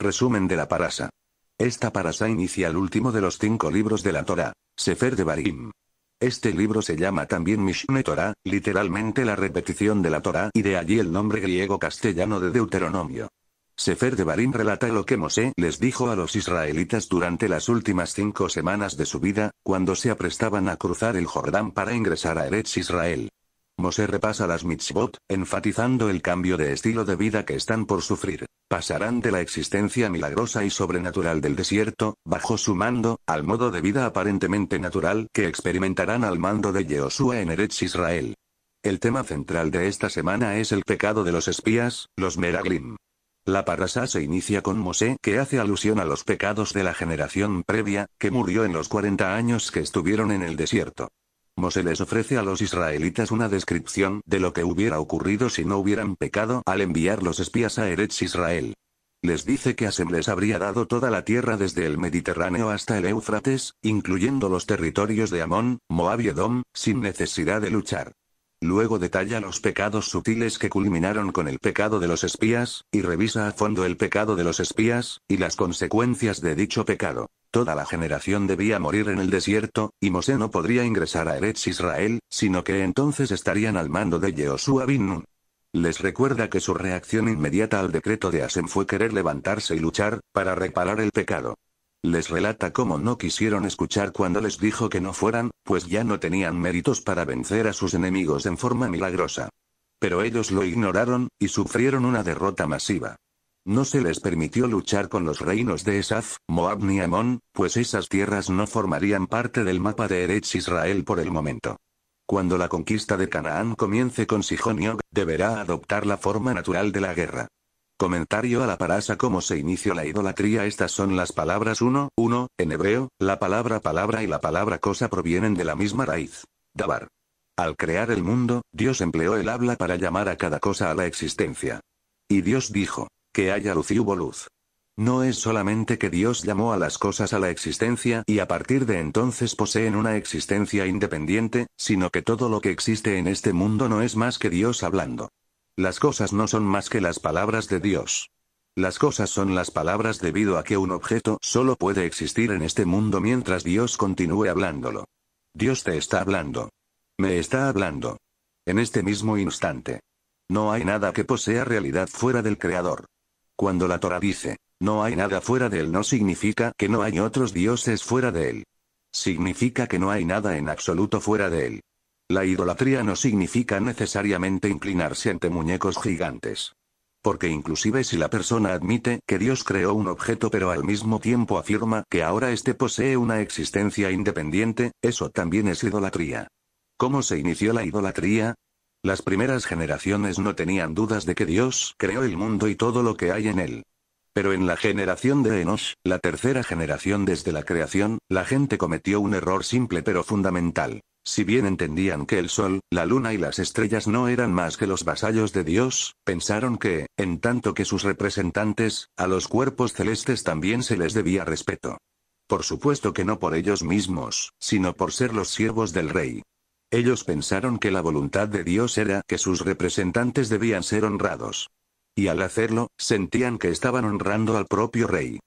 Resumen de la parasa. Esta parasa inicia el último de los cinco libros de la Torah, Sefer de Barim. Este libro se llama también Mishne Torah, literalmente la repetición de la Torah y de allí el nombre griego castellano de Deuteronomio. Sefer de Barín relata lo que Mosé les dijo a los israelitas durante las últimas cinco semanas de su vida, cuando se aprestaban a cruzar el Jordán para ingresar a Eretz Israel. Mosé repasa las mitzvot, enfatizando el cambio de estilo de vida que están por sufrir. Pasarán de la existencia milagrosa y sobrenatural del desierto, bajo su mando, al modo de vida aparentemente natural que experimentarán al mando de Yehoshua en Eretz Israel. El tema central de esta semana es el pecado de los espías, los Meraglim. La parasá se inicia con Mosé que hace alusión a los pecados de la generación previa, que murió en los 40 años que estuvieron en el desierto. Mosé les ofrece a los israelitas una descripción de lo que hubiera ocurrido si no hubieran pecado al enviar los espías a Eretz Israel. Les dice que Hasem les habría dado toda la tierra desde el Mediterráneo hasta el Éufrates, incluyendo los territorios de Amón, Moab y Edom, sin necesidad de luchar. Luego detalla los pecados sutiles que culminaron con el pecado de los espías, y revisa a fondo el pecado de los espías, y las consecuencias de dicho pecado. Toda la generación debía morir en el desierto, y Mosé no podría ingresar a Eretz Israel, sino que entonces estarían al mando de Yehoshua bin Nun. Les recuerda que su reacción inmediata al decreto de Asem fue querer levantarse y luchar, para reparar el pecado. Les relata cómo no quisieron escuchar cuando les dijo que no fueran, pues ya no tenían méritos para vencer a sus enemigos en forma milagrosa. Pero ellos lo ignoraron, y sufrieron una derrota masiva. No se les permitió luchar con los reinos de Esaf, Moab ni Amón, pues esas tierras no formarían parte del mapa de Eretz Israel por el momento. Cuando la conquista de Canaán comience con Sihón y deberá adoptar la forma natural de la guerra. Comentario a la parasa cómo se inició la idolatría Estas son las palabras 1, 1, en hebreo, la palabra palabra y la palabra cosa provienen de la misma raíz. Dabar. Al crear el mundo, Dios empleó el habla para llamar a cada cosa a la existencia. Y Dios dijo, que haya luz y hubo luz. No es solamente que Dios llamó a las cosas a la existencia y a partir de entonces poseen una existencia independiente, sino que todo lo que existe en este mundo no es más que Dios hablando. Las cosas no son más que las palabras de Dios. Las cosas son las palabras debido a que un objeto solo puede existir en este mundo mientras Dios continúe hablándolo. Dios te está hablando. Me está hablando. En este mismo instante. No hay nada que posea realidad fuera del Creador. Cuando la Torah dice, no hay nada fuera de él no significa que no hay otros dioses fuera de él. Significa que no hay nada en absoluto fuera de él. La idolatría no significa necesariamente inclinarse ante muñecos gigantes. Porque inclusive si la persona admite que Dios creó un objeto pero al mismo tiempo afirma que ahora éste posee una existencia independiente, eso también es idolatría. ¿Cómo se inició la idolatría? Las primeras generaciones no tenían dudas de que Dios creó el mundo y todo lo que hay en él. Pero en la generación de Enosh, la tercera generación desde la creación, la gente cometió un error simple pero fundamental. Si bien entendían que el sol, la luna y las estrellas no eran más que los vasallos de Dios, pensaron que, en tanto que sus representantes, a los cuerpos celestes también se les debía respeto. Por supuesto que no por ellos mismos, sino por ser los siervos del rey. Ellos pensaron que la voluntad de Dios era que sus representantes debían ser honrados. Y al hacerlo, sentían que estaban honrando al propio rey.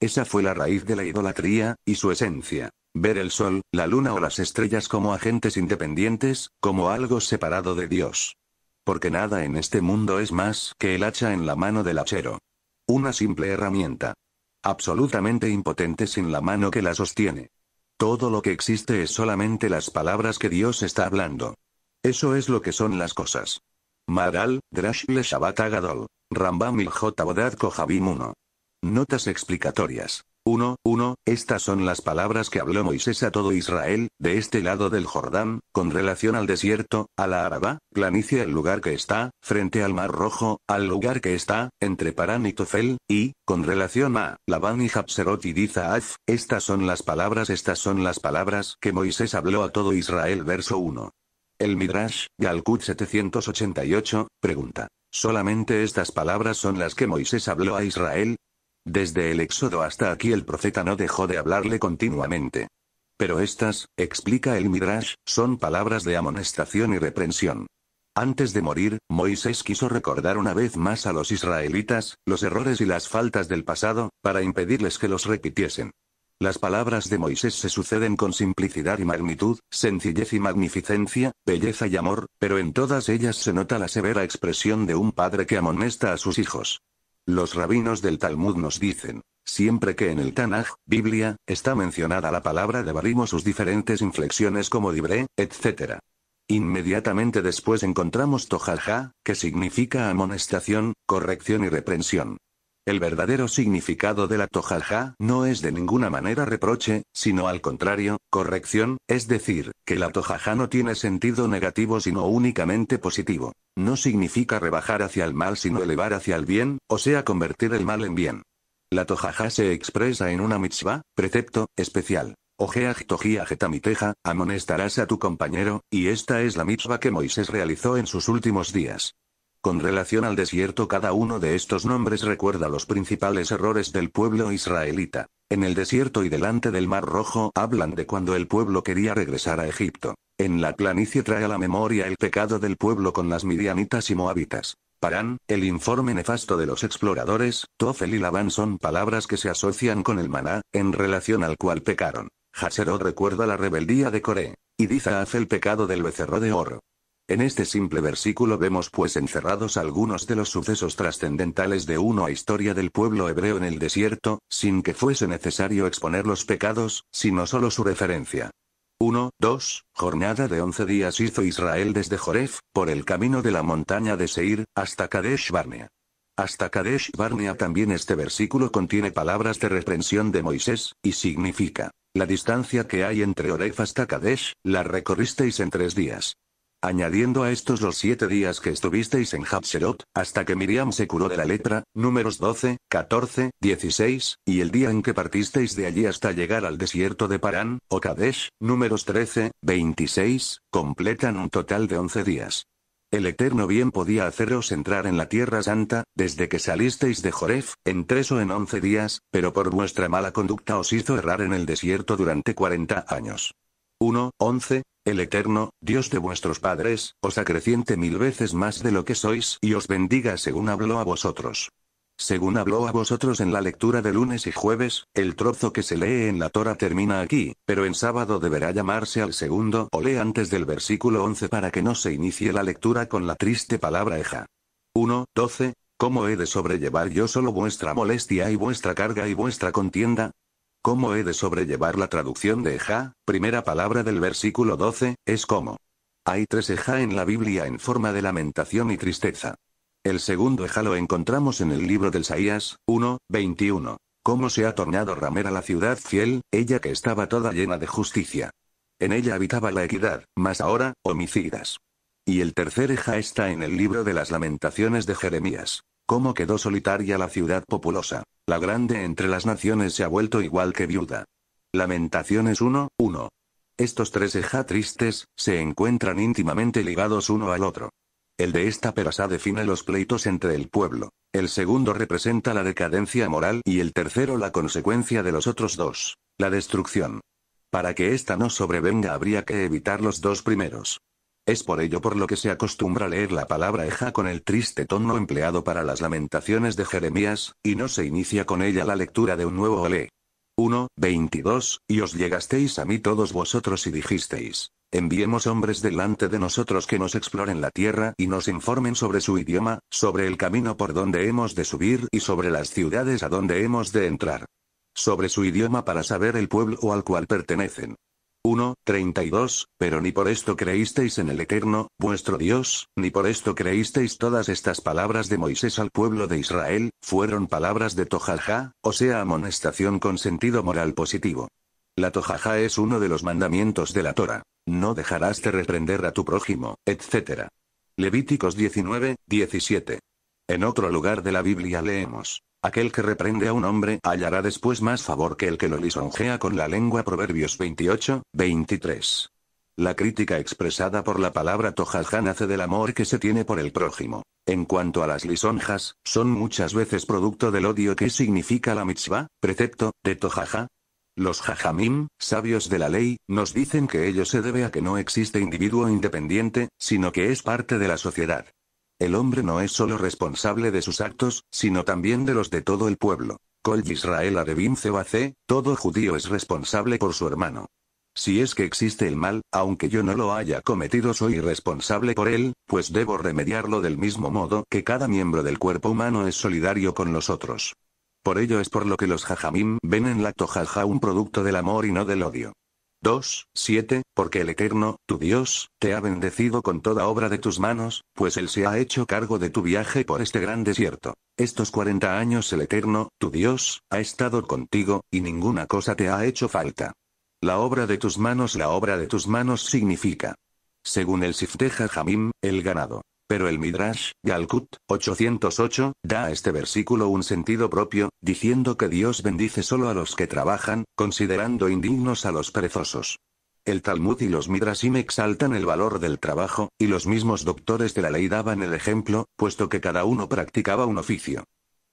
Esa fue la raíz de la idolatría, y su esencia. Ver el sol, la luna o las estrellas como agentes independientes, como algo separado de Dios. Porque nada en este mundo es más que el hacha en la mano del hachero. Una simple herramienta. Absolutamente impotente sin la mano que la sostiene. Todo lo que existe es solamente las palabras que Dios está hablando. Eso es lo que son las cosas. Maral, Drashle Shabbat Agadol. Rambam J. Bodad Notas explicatorias. 1, 1, estas son las palabras que habló Moisés a todo Israel, de este lado del Jordán, con relación al desierto, a la Araba, planicie el lugar que está, frente al Mar Rojo, al lugar que está, entre Parán y Tofel, y, con relación a, Labán y Japserot y Dizaaf, estas son las palabras estas son las palabras que Moisés habló a todo Israel verso 1. El Midrash, galkut 788, pregunta. ¿Solamente estas palabras son las que Moisés habló a Israel? Desde el Éxodo hasta aquí el profeta no dejó de hablarle continuamente. Pero estas, explica el Midrash, son palabras de amonestación y reprensión. Antes de morir, Moisés quiso recordar una vez más a los israelitas, los errores y las faltas del pasado, para impedirles que los repitiesen. Las palabras de Moisés se suceden con simplicidad y magnitud, sencillez y magnificencia, belleza y amor, pero en todas ellas se nota la severa expresión de un padre que amonesta a sus hijos. Los rabinos del Talmud nos dicen, siempre que en el Tanaj, Biblia, está mencionada la palabra de barimo sus diferentes inflexiones como Dibre, etc. Inmediatamente después encontramos Tojaja, que significa amonestación, corrección y reprensión. El verdadero significado de la tojaja no es de ninguna manera reproche, sino al contrario, corrección, es decir, que la tojaja no tiene sentido negativo sino únicamente positivo. No significa rebajar hacia el mal sino elevar hacia el bien, o sea convertir el mal en bien. La tojaja se expresa en una mitzvah, precepto, especial. Ojeaj tojiaj tamiteja, amonestarás a tu compañero, y esta es la mitzvah que Moisés realizó en sus últimos días. Con relación al desierto cada uno de estos nombres recuerda los principales errores del pueblo israelita. En el desierto y delante del Mar Rojo hablan de cuando el pueblo quería regresar a Egipto. En la planicie trae a la memoria el pecado del pueblo con las midianitas y moabitas. Parán, el informe nefasto de los exploradores, Tofel y Labán son palabras que se asocian con el maná, en relación al cual pecaron. Haserot recuerda la rebeldía de Coré. Y Diza hace el pecado del becerro de oro. En este simple versículo vemos pues encerrados algunos de los sucesos trascendentales de una historia del pueblo hebreo en el desierto, sin que fuese necesario exponer los pecados, sino solo su referencia. 1. 2. Jornada de once días hizo Israel desde Joref, por el camino de la montaña de Seir, hasta Kadesh Barnea. Hasta Kadesh Barnea también este versículo contiene palabras de reprensión de Moisés, y significa, la distancia que hay entre Oref hasta Kadesh, la recorristeis en tres días añadiendo a estos los siete días que estuvisteis en Hatshepsut, hasta que Miriam se curó de la letra, números 12, 14, 16, y el día en que partisteis de allí hasta llegar al desierto de Parán, o Kadesh, números 13, 26, completan un total de 11 días. El Eterno bien podía haceros entrar en la Tierra Santa, desde que salisteis de Joref, en tres o en once días, pero por vuestra mala conducta os hizo errar en el desierto durante cuarenta años. 1, 11, el Eterno, Dios de vuestros padres, os acreciente mil veces más de lo que sois y os bendiga según habló a vosotros. Según habló a vosotros en la lectura de lunes y jueves, el trozo que se lee en la Torah termina aquí, pero en sábado deberá llamarse al segundo o lee antes del versículo 11 para que no se inicie la lectura con la triste palabra eja. 1, 12, ¿Cómo he de sobrellevar yo solo vuestra molestia y vuestra carga y vuestra contienda? ¿Cómo he de sobrellevar la traducción de Eja, primera palabra del versículo 12, es como? Hay tres Eja en la Biblia en forma de lamentación y tristeza. El segundo Eja lo encontramos en el libro del Saías, 1, 21. Cómo se ha tornado ramera la ciudad fiel, ella que estaba toda llena de justicia. En ella habitaba la equidad, mas ahora, homicidas. Y el tercer Eja está en el libro de las lamentaciones de Jeremías. Cómo quedó solitaria la ciudad populosa. La grande entre las naciones se ha vuelto igual que viuda. Lamentaciones 1, 1. Estos tres eja tristes, se encuentran íntimamente ligados uno al otro. El de esta perasa define los pleitos entre el pueblo, el segundo representa la decadencia moral y el tercero la consecuencia de los otros dos, la destrucción. Para que ésta no sobrevenga habría que evitar los dos primeros. Es por ello por lo que se acostumbra leer la palabra Eja con el triste tono empleado para las lamentaciones de Jeremías, y no se inicia con ella la lectura de un nuevo Olé. 1, 22, y os llegasteis a mí todos vosotros y dijisteis, enviemos hombres delante de nosotros que nos exploren la tierra y nos informen sobre su idioma, sobre el camino por donde hemos de subir y sobre las ciudades a donde hemos de entrar. Sobre su idioma para saber el pueblo al cual pertenecen. 1, pero ni por esto creísteis en el Eterno, vuestro Dios, ni por esto creísteis todas estas palabras de Moisés al pueblo de Israel, fueron palabras de Tojajá, o sea amonestación con sentido moral positivo. La Tojajá es uno de los mandamientos de la Torah. No dejarás de reprender a tu prójimo, etc. Levíticos 19, 17. En otro lugar de la Biblia leemos. Aquel que reprende a un hombre hallará después más favor que el que lo lisonjea con la lengua. Proverbios 28, 23. La crítica expresada por la palabra Tojajá nace del amor que se tiene por el prójimo. En cuanto a las lisonjas, son muchas veces producto del odio que significa la mitzvah, precepto, de tojajá. Los jajamim, sabios de la ley, nos dicen que ello se debe a que no existe individuo independiente, sino que es parte de la sociedad. El hombre no es solo responsable de sus actos, sino también de los de todo el pueblo. Col Israel Arevim Cebacé, todo judío es responsable por su hermano. Si es que existe el mal, aunque yo no lo haya cometido soy responsable por él, pues debo remediarlo del mismo modo que cada miembro del cuerpo humano es solidario con los otros. Por ello es por lo que los jajamim ven en la tojaja un producto del amor y no del odio. 2, 7, porque el Eterno, tu Dios, te ha bendecido con toda obra de tus manos, pues Él se ha hecho cargo de tu viaje por este gran desierto. Estos 40 años el Eterno, tu Dios, ha estado contigo, y ninguna cosa te ha hecho falta. La obra de tus manos La obra de tus manos significa, según el Sifteja Jamim, el ganado. Pero el Midrash, Galkut, 808, da a este versículo un sentido propio, diciendo que Dios bendice solo a los que trabajan, considerando indignos a los perezosos. El Talmud y los Midrashim exaltan el valor del trabajo, y los mismos doctores de la ley daban el ejemplo, puesto que cada uno practicaba un oficio.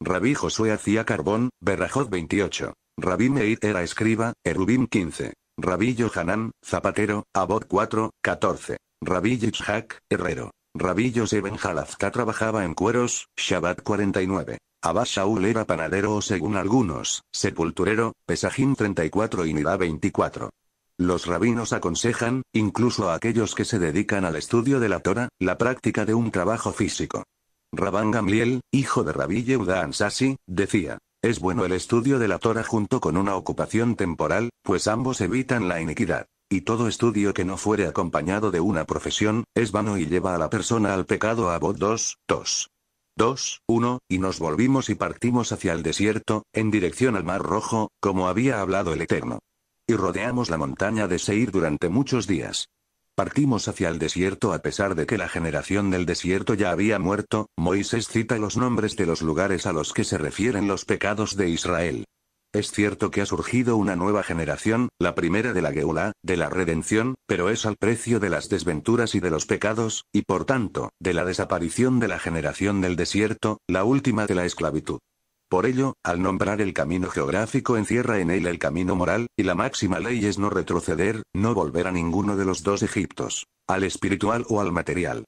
Rabí Josué hacía carbón, Berrajot 28. Rabí Meir era escriba, Erubim 15. Rabí Yohanan, zapatero, Abot 4, 14. Rabí Yitzhak, herrero. Rabí Ben Jalazka trabajaba en cueros, Shabbat 49. Abba Shaul era panadero o según algunos, sepulturero, Pesajín 34 y Nira 24. Los rabinos aconsejan, incluso a aquellos que se dedican al estudio de la Torah, la práctica de un trabajo físico. Rabán Gamliel, hijo de Rabí Yehuda Ansasi, decía, es bueno el estudio de la Torah junto con una ocupación temporal, pues ambos evitan la iniquidad. Y todo estudio que no fuere acompañado de una profesión, es vano y lleva a la persona al pecado a voz 2, 2. 2, 1, y nos volvimos y partimos hacia el desierto, en dirección al Mar Rojo, como había hablado el Eterno. Y rodeamos la montaña de Seir durante muchos días. Partimos hacia el desierto a pesar de que la generación del desierto ya había muerto, Moisés cita los nombres de los lugares a los que se refieren los pecados de Israel. Es cierto que ha surgido una nueva generación, la primera de la Geula, de la redención, pero es al precio de las desventuras y de los pecados, y por tanto, de la desaparición de la generación del desierto, la última de la esclavitud. Por ello, al nombrar el camino geográfico encierra en él el camino moral, y la máxima ley es no retroceder, no volver a ninguno de los dos Egiptos, al espiritual o al material.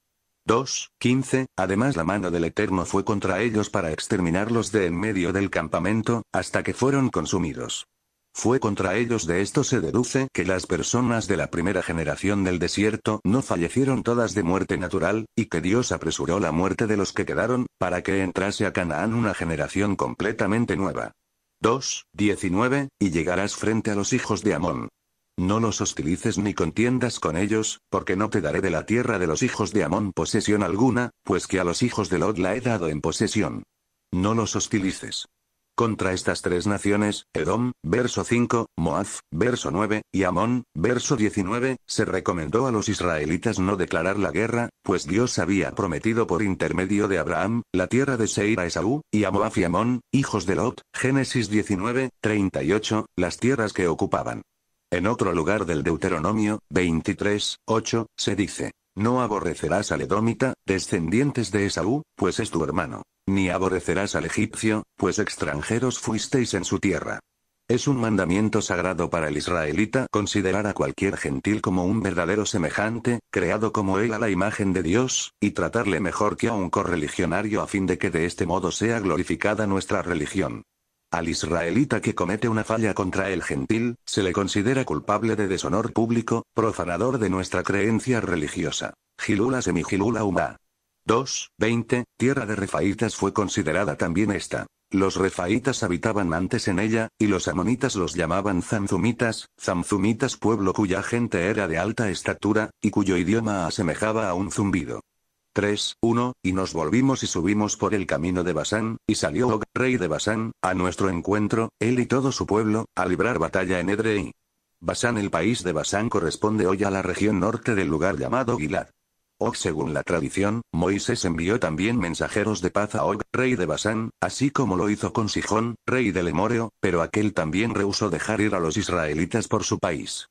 2.15. además la mano del Eterno fue contra ellos para exterminarlos de en medio del campamento, hasta que fueron consumidos. Fue contra ellos de esto se deduce que las personas de la primera generación del desierto no fallecieron todas de muerte natural, y que Dios apresuró la muerte de los que quedaron, para que entrase a Canaán una generación completamente nueva. 2.19, y llegarás frente a los hijos de Amón. No los hostilices ni contiendas con ellos, porque no te daré de la tierra de los hijos de Amón posesión alguna, pues que a los hijos de Lot la he dado en posesión. No los hostilices. Contra estas tres naciones, Edom, verso 5, Moab, verso 9, y Amón, verso 19, se recomendó a los israelitas no declarar la guerra, pues Dios había prometido por intermedio de Abraham, la tierra de Seir a Esaú, y a Moab y Amón, hijos de Lot, Génesis 19, 38, las tierras que ocupaban. En otro lugar del Deuteronomio, 23, 8, se dice, No aborrecerás al edomita, descendientes de Esaú, pues es tu hermano, ni aborrecerás al egipcio, pues extranjeros fuisteis en su tierra. Es un mandamiento sagrado para el israelita considerar a cualquier gentil como un verdadero semejante, creado como él a la imagen de Dios, y tratarle mejor que a un correligionario a fin de que de este modo sea glorificada nuestra religión. Al israelita que comete una falla contra el gentil, se le considera culpable de deshonor público, profanador de nuestra creencia religiosa. Gilula semigilula humá. 2, tierra de refaitas fue considerada también esta. Los refaitas habitaban antes en ella, y los amonitas los llamaban zamzumitas. Zamzumitas pueblo cuya gente era de alta estatura, y cuyo idioma asemejaba a un zumbido. 3, 1, y nos volvimos y subimos por el camino de Basán, y salió Og, rey de Basán, a nuestro encuentro, él y todo su pueblo, a librar batalla en Edrei. Basán El país de Basán corresponde hoy a la región norte del lugar llamado Gilad. Og según la tradición, Moisés envió también mensajeros de paz a Og, rey de Basán, así como lo hizo con Sijón, rey del Emoreo, pero aquel también rehusó dejar ir a los israelitas por su país.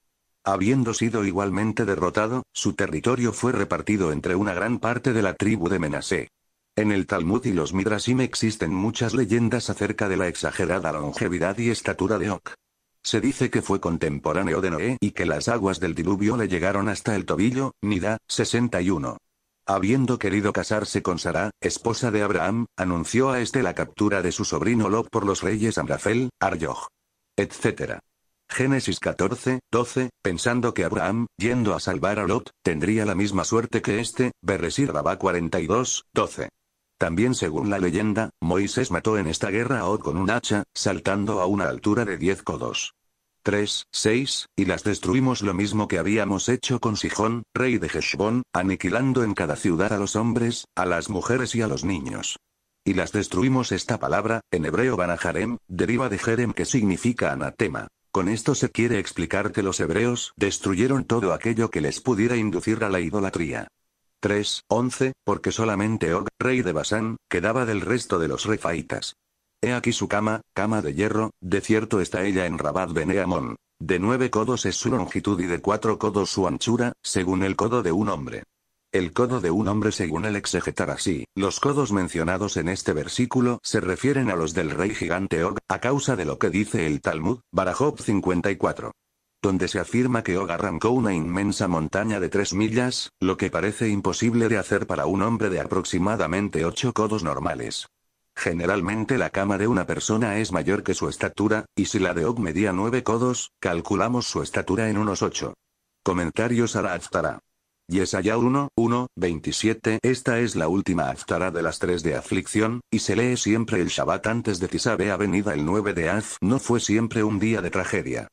Habiendo sido igualmente derrotado, su territorio fue repartido entre una gran parte de la tribu de Menasé. En el Talmud y los Midrashim existen muchas leyendas acerca de la exagerada longevidad y estatura de Oc. Se dice que fue contemporáneo de Noé y que las aguas del diluvio le llegaron hasta el tobillo, Nida, 61. Habiendo querido casarse con Sara, esposa de Abraham, anunció a este la captura de su sobrino Lot por los reyes Amrafel, Arjoj, etc. Génesis 14, 12, pensando que Abraham, yendo a salvar a Lot, tendría la misma suerte que este, Berresir Rabá 42, 12. También según la leyenda, Moisés mató en esta guerra a Od con un hacha, saltando a una altura de 10 codos. 3, 6, y las destruimos lo mismo que habíamos hecho con Sijón, rey de Heshbón, aniquilando en cada ciudad a los hombres, a las mujeres y a los niños. Y las destruimos esta palabra, en hebreo banaharem, deriva de Jerem que significa anatema. Con esto se quiere explicar que los hebreos destruyeron todo aquello que les pudiera inducir a la idolatría. 3, 11, porque solamente Og, rey de Basán, quedaba del resto de los refaitas. He aquí su cama, cama de hierro, de cierto está ella en Rabat Beneamón. De nueve codos es su longitud y de cuatro codos su anchura, según el codo de un hombre. El codo de un hombre según el exegetar así, los codos mencionados en este versículo se refieren a los del rey gigante Og, a causa de lo que dice el Talmud, Barajob 54 donde se afirma que Og arrancó una inmensa montaña de tres millas, lo que parece imposible de hacer para un hombre de aproximadamente ocho codos normales. Generalmente la cama de una persona es mayor que su estatura, y si la de Og medía nueve codos, calculamos su estatura en unos ocho. Comentarios a Aftara. Yesaya 1, 1, 27 Esta es la última Aftara de las tres de aflicción, y se lee siempre el Shabbat antes de Tisabe venida el 9 de Az. No fue siempre un día de tragedia.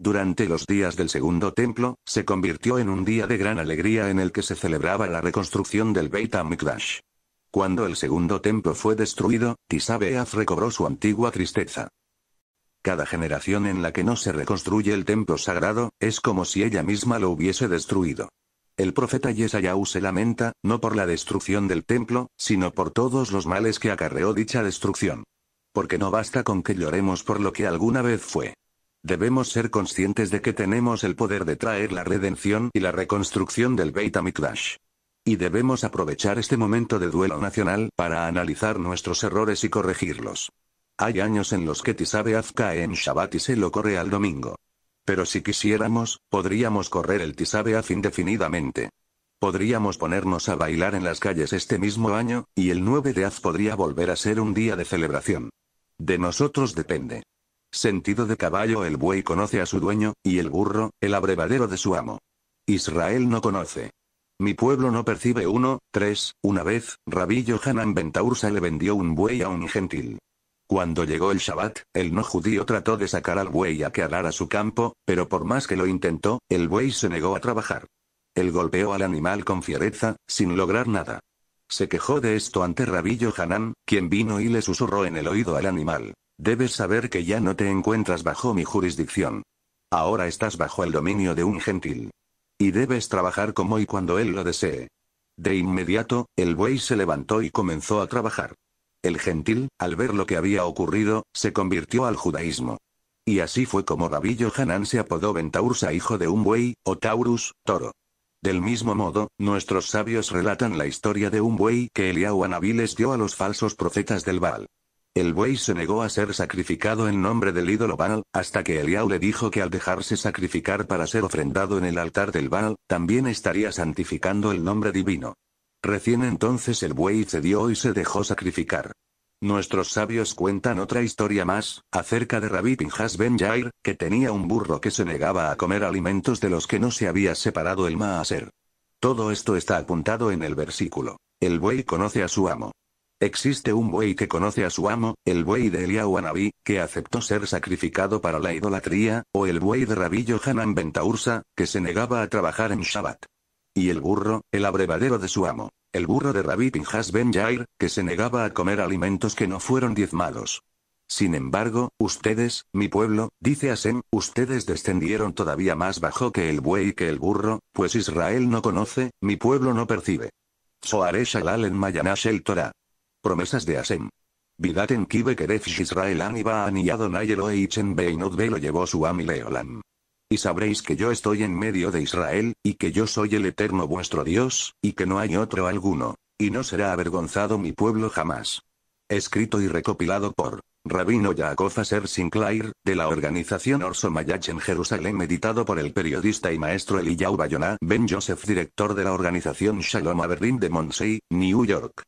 Durante los días del segundo templo, se convirtió en un día de gran alegría en el que se celebraba la reconstrucción del Beit HaMikdash. Cuando el segundo templo fue destruido, Tisabe recobró su antigua tristeza. Cada generación en la que no se reconstruye el templo sagrado, es como si ella misma lo hubiese destruido. El profeta Yesayahu se lamenta, no por la destrucción del templo, sino por todos los males que acarreó dicha destrucción. Porque no basta con que lloremos por lo que alguna vez fue. Debemos ser conscientes de que tenemos el poder de traer la redención y la reconstrucción del Beit HaMikdash. Y debemos aprovechar este momento de duelo nacional para analizar nuestros errores y corregirlos. Hay años en los que Tisabe Azka en Shabbat y se lo corre al domingo. Pero si quisiéramos, podríamos correr el fin indefinidamente. Podríamos ponernos a bailar en las calles este mismo año, y el 9 de Az podría volver a ser un día de celebración. De nosotros depende. Sentido de caballo el buey conoce a su dueño, y el burro, el abrevadero de su amo. Israel no conoce. Mi pueblo no percibe uno, tres, una vez, Rabillo Hanan Bentaursa le vendió un buey a un gentil. Cuando llegó el Shabbat, el no judío trató de sacar al buey a que arara su campo, pero por más que lo intentó, el buey se negó a trabajar. Él golpeó al animal con fiereza, sin lograr nada. Se quejó de esto ante Rabillo Hanán, quien vino y le susurró en el oído al animal. Debes saber que ya no te encuentras bajo mi jurisdicción. Ahora estás bajo el dominio de un gentil. Y debes trabajar como y cuando él lo desee. De inmediato, el buey se levantó y comenzó a trabajar. El gentil, al ver lo que había ocurrido, se convirtió al judaísmo. Y así fue como Rabillo Hanan se apodó Bentaursa hijo de un buey, o Taurus, toro. Del mismo modo, nuestros sabios relatan la historia de un buey que Eliau Anabiles dio a los falsos profetas del Baal. El buey se negó a ser sacrificado en nombre del ídolo Baal, hasta que Eliau le dijo que al dejarse sacrificar para ser ofrendado en el altar del Baal, también estaría santificando el nombre divino. Recién entonces el buey cedió y se dejó sacrificar. Nuestros sabios cuentan otra historia más, acerca de Rabbi Pinjas Ben Jair, que tenía un burro que se negaba a comer alimentos de los que no se había separado el Maaser. Todo esto está apuntado en el versículo. El buey conoce a su amo. Existe un buey que conoce a su amo, el buey de Eliahu Anabí, que aceptó ser sacrificado para la idolatría, o el buey de Rabí Hanan Ben que se negaba a trabajar en Shabbat. Y el burro, el abrevadero de su amo. El burro de Rabbi Pinhas Ben Jair, que se negaba a comer alimentos que no fueron diezmados. Sin embargo, ustedes, mi pueblo, dice Asem, ustedes descendieron todavía más bajo que el buey y que el burro, pues Israel no conoce, mi pueblo no percibe. Soare Shalal en Mayanash el Torah. Promesas de Vidat Vidaten kibe keref Israel aniba Adonai beinot lo llevó su amileolam y sabréis que yo estoy en medio de Israel, y que yo soy el eterno vuestro Dios, y que no hay otro alguno. Y no será avergonzado mi pueblo jamás. Escrito y recopilado por Rabino Yaakov Aser Sinclair, de la organización Orso Mayach en Jerusalén, editado por el periodista y maestro Eliyahu bayona Ben Joseph, director de la organización Shalom Aberdeen de Monsey, New York.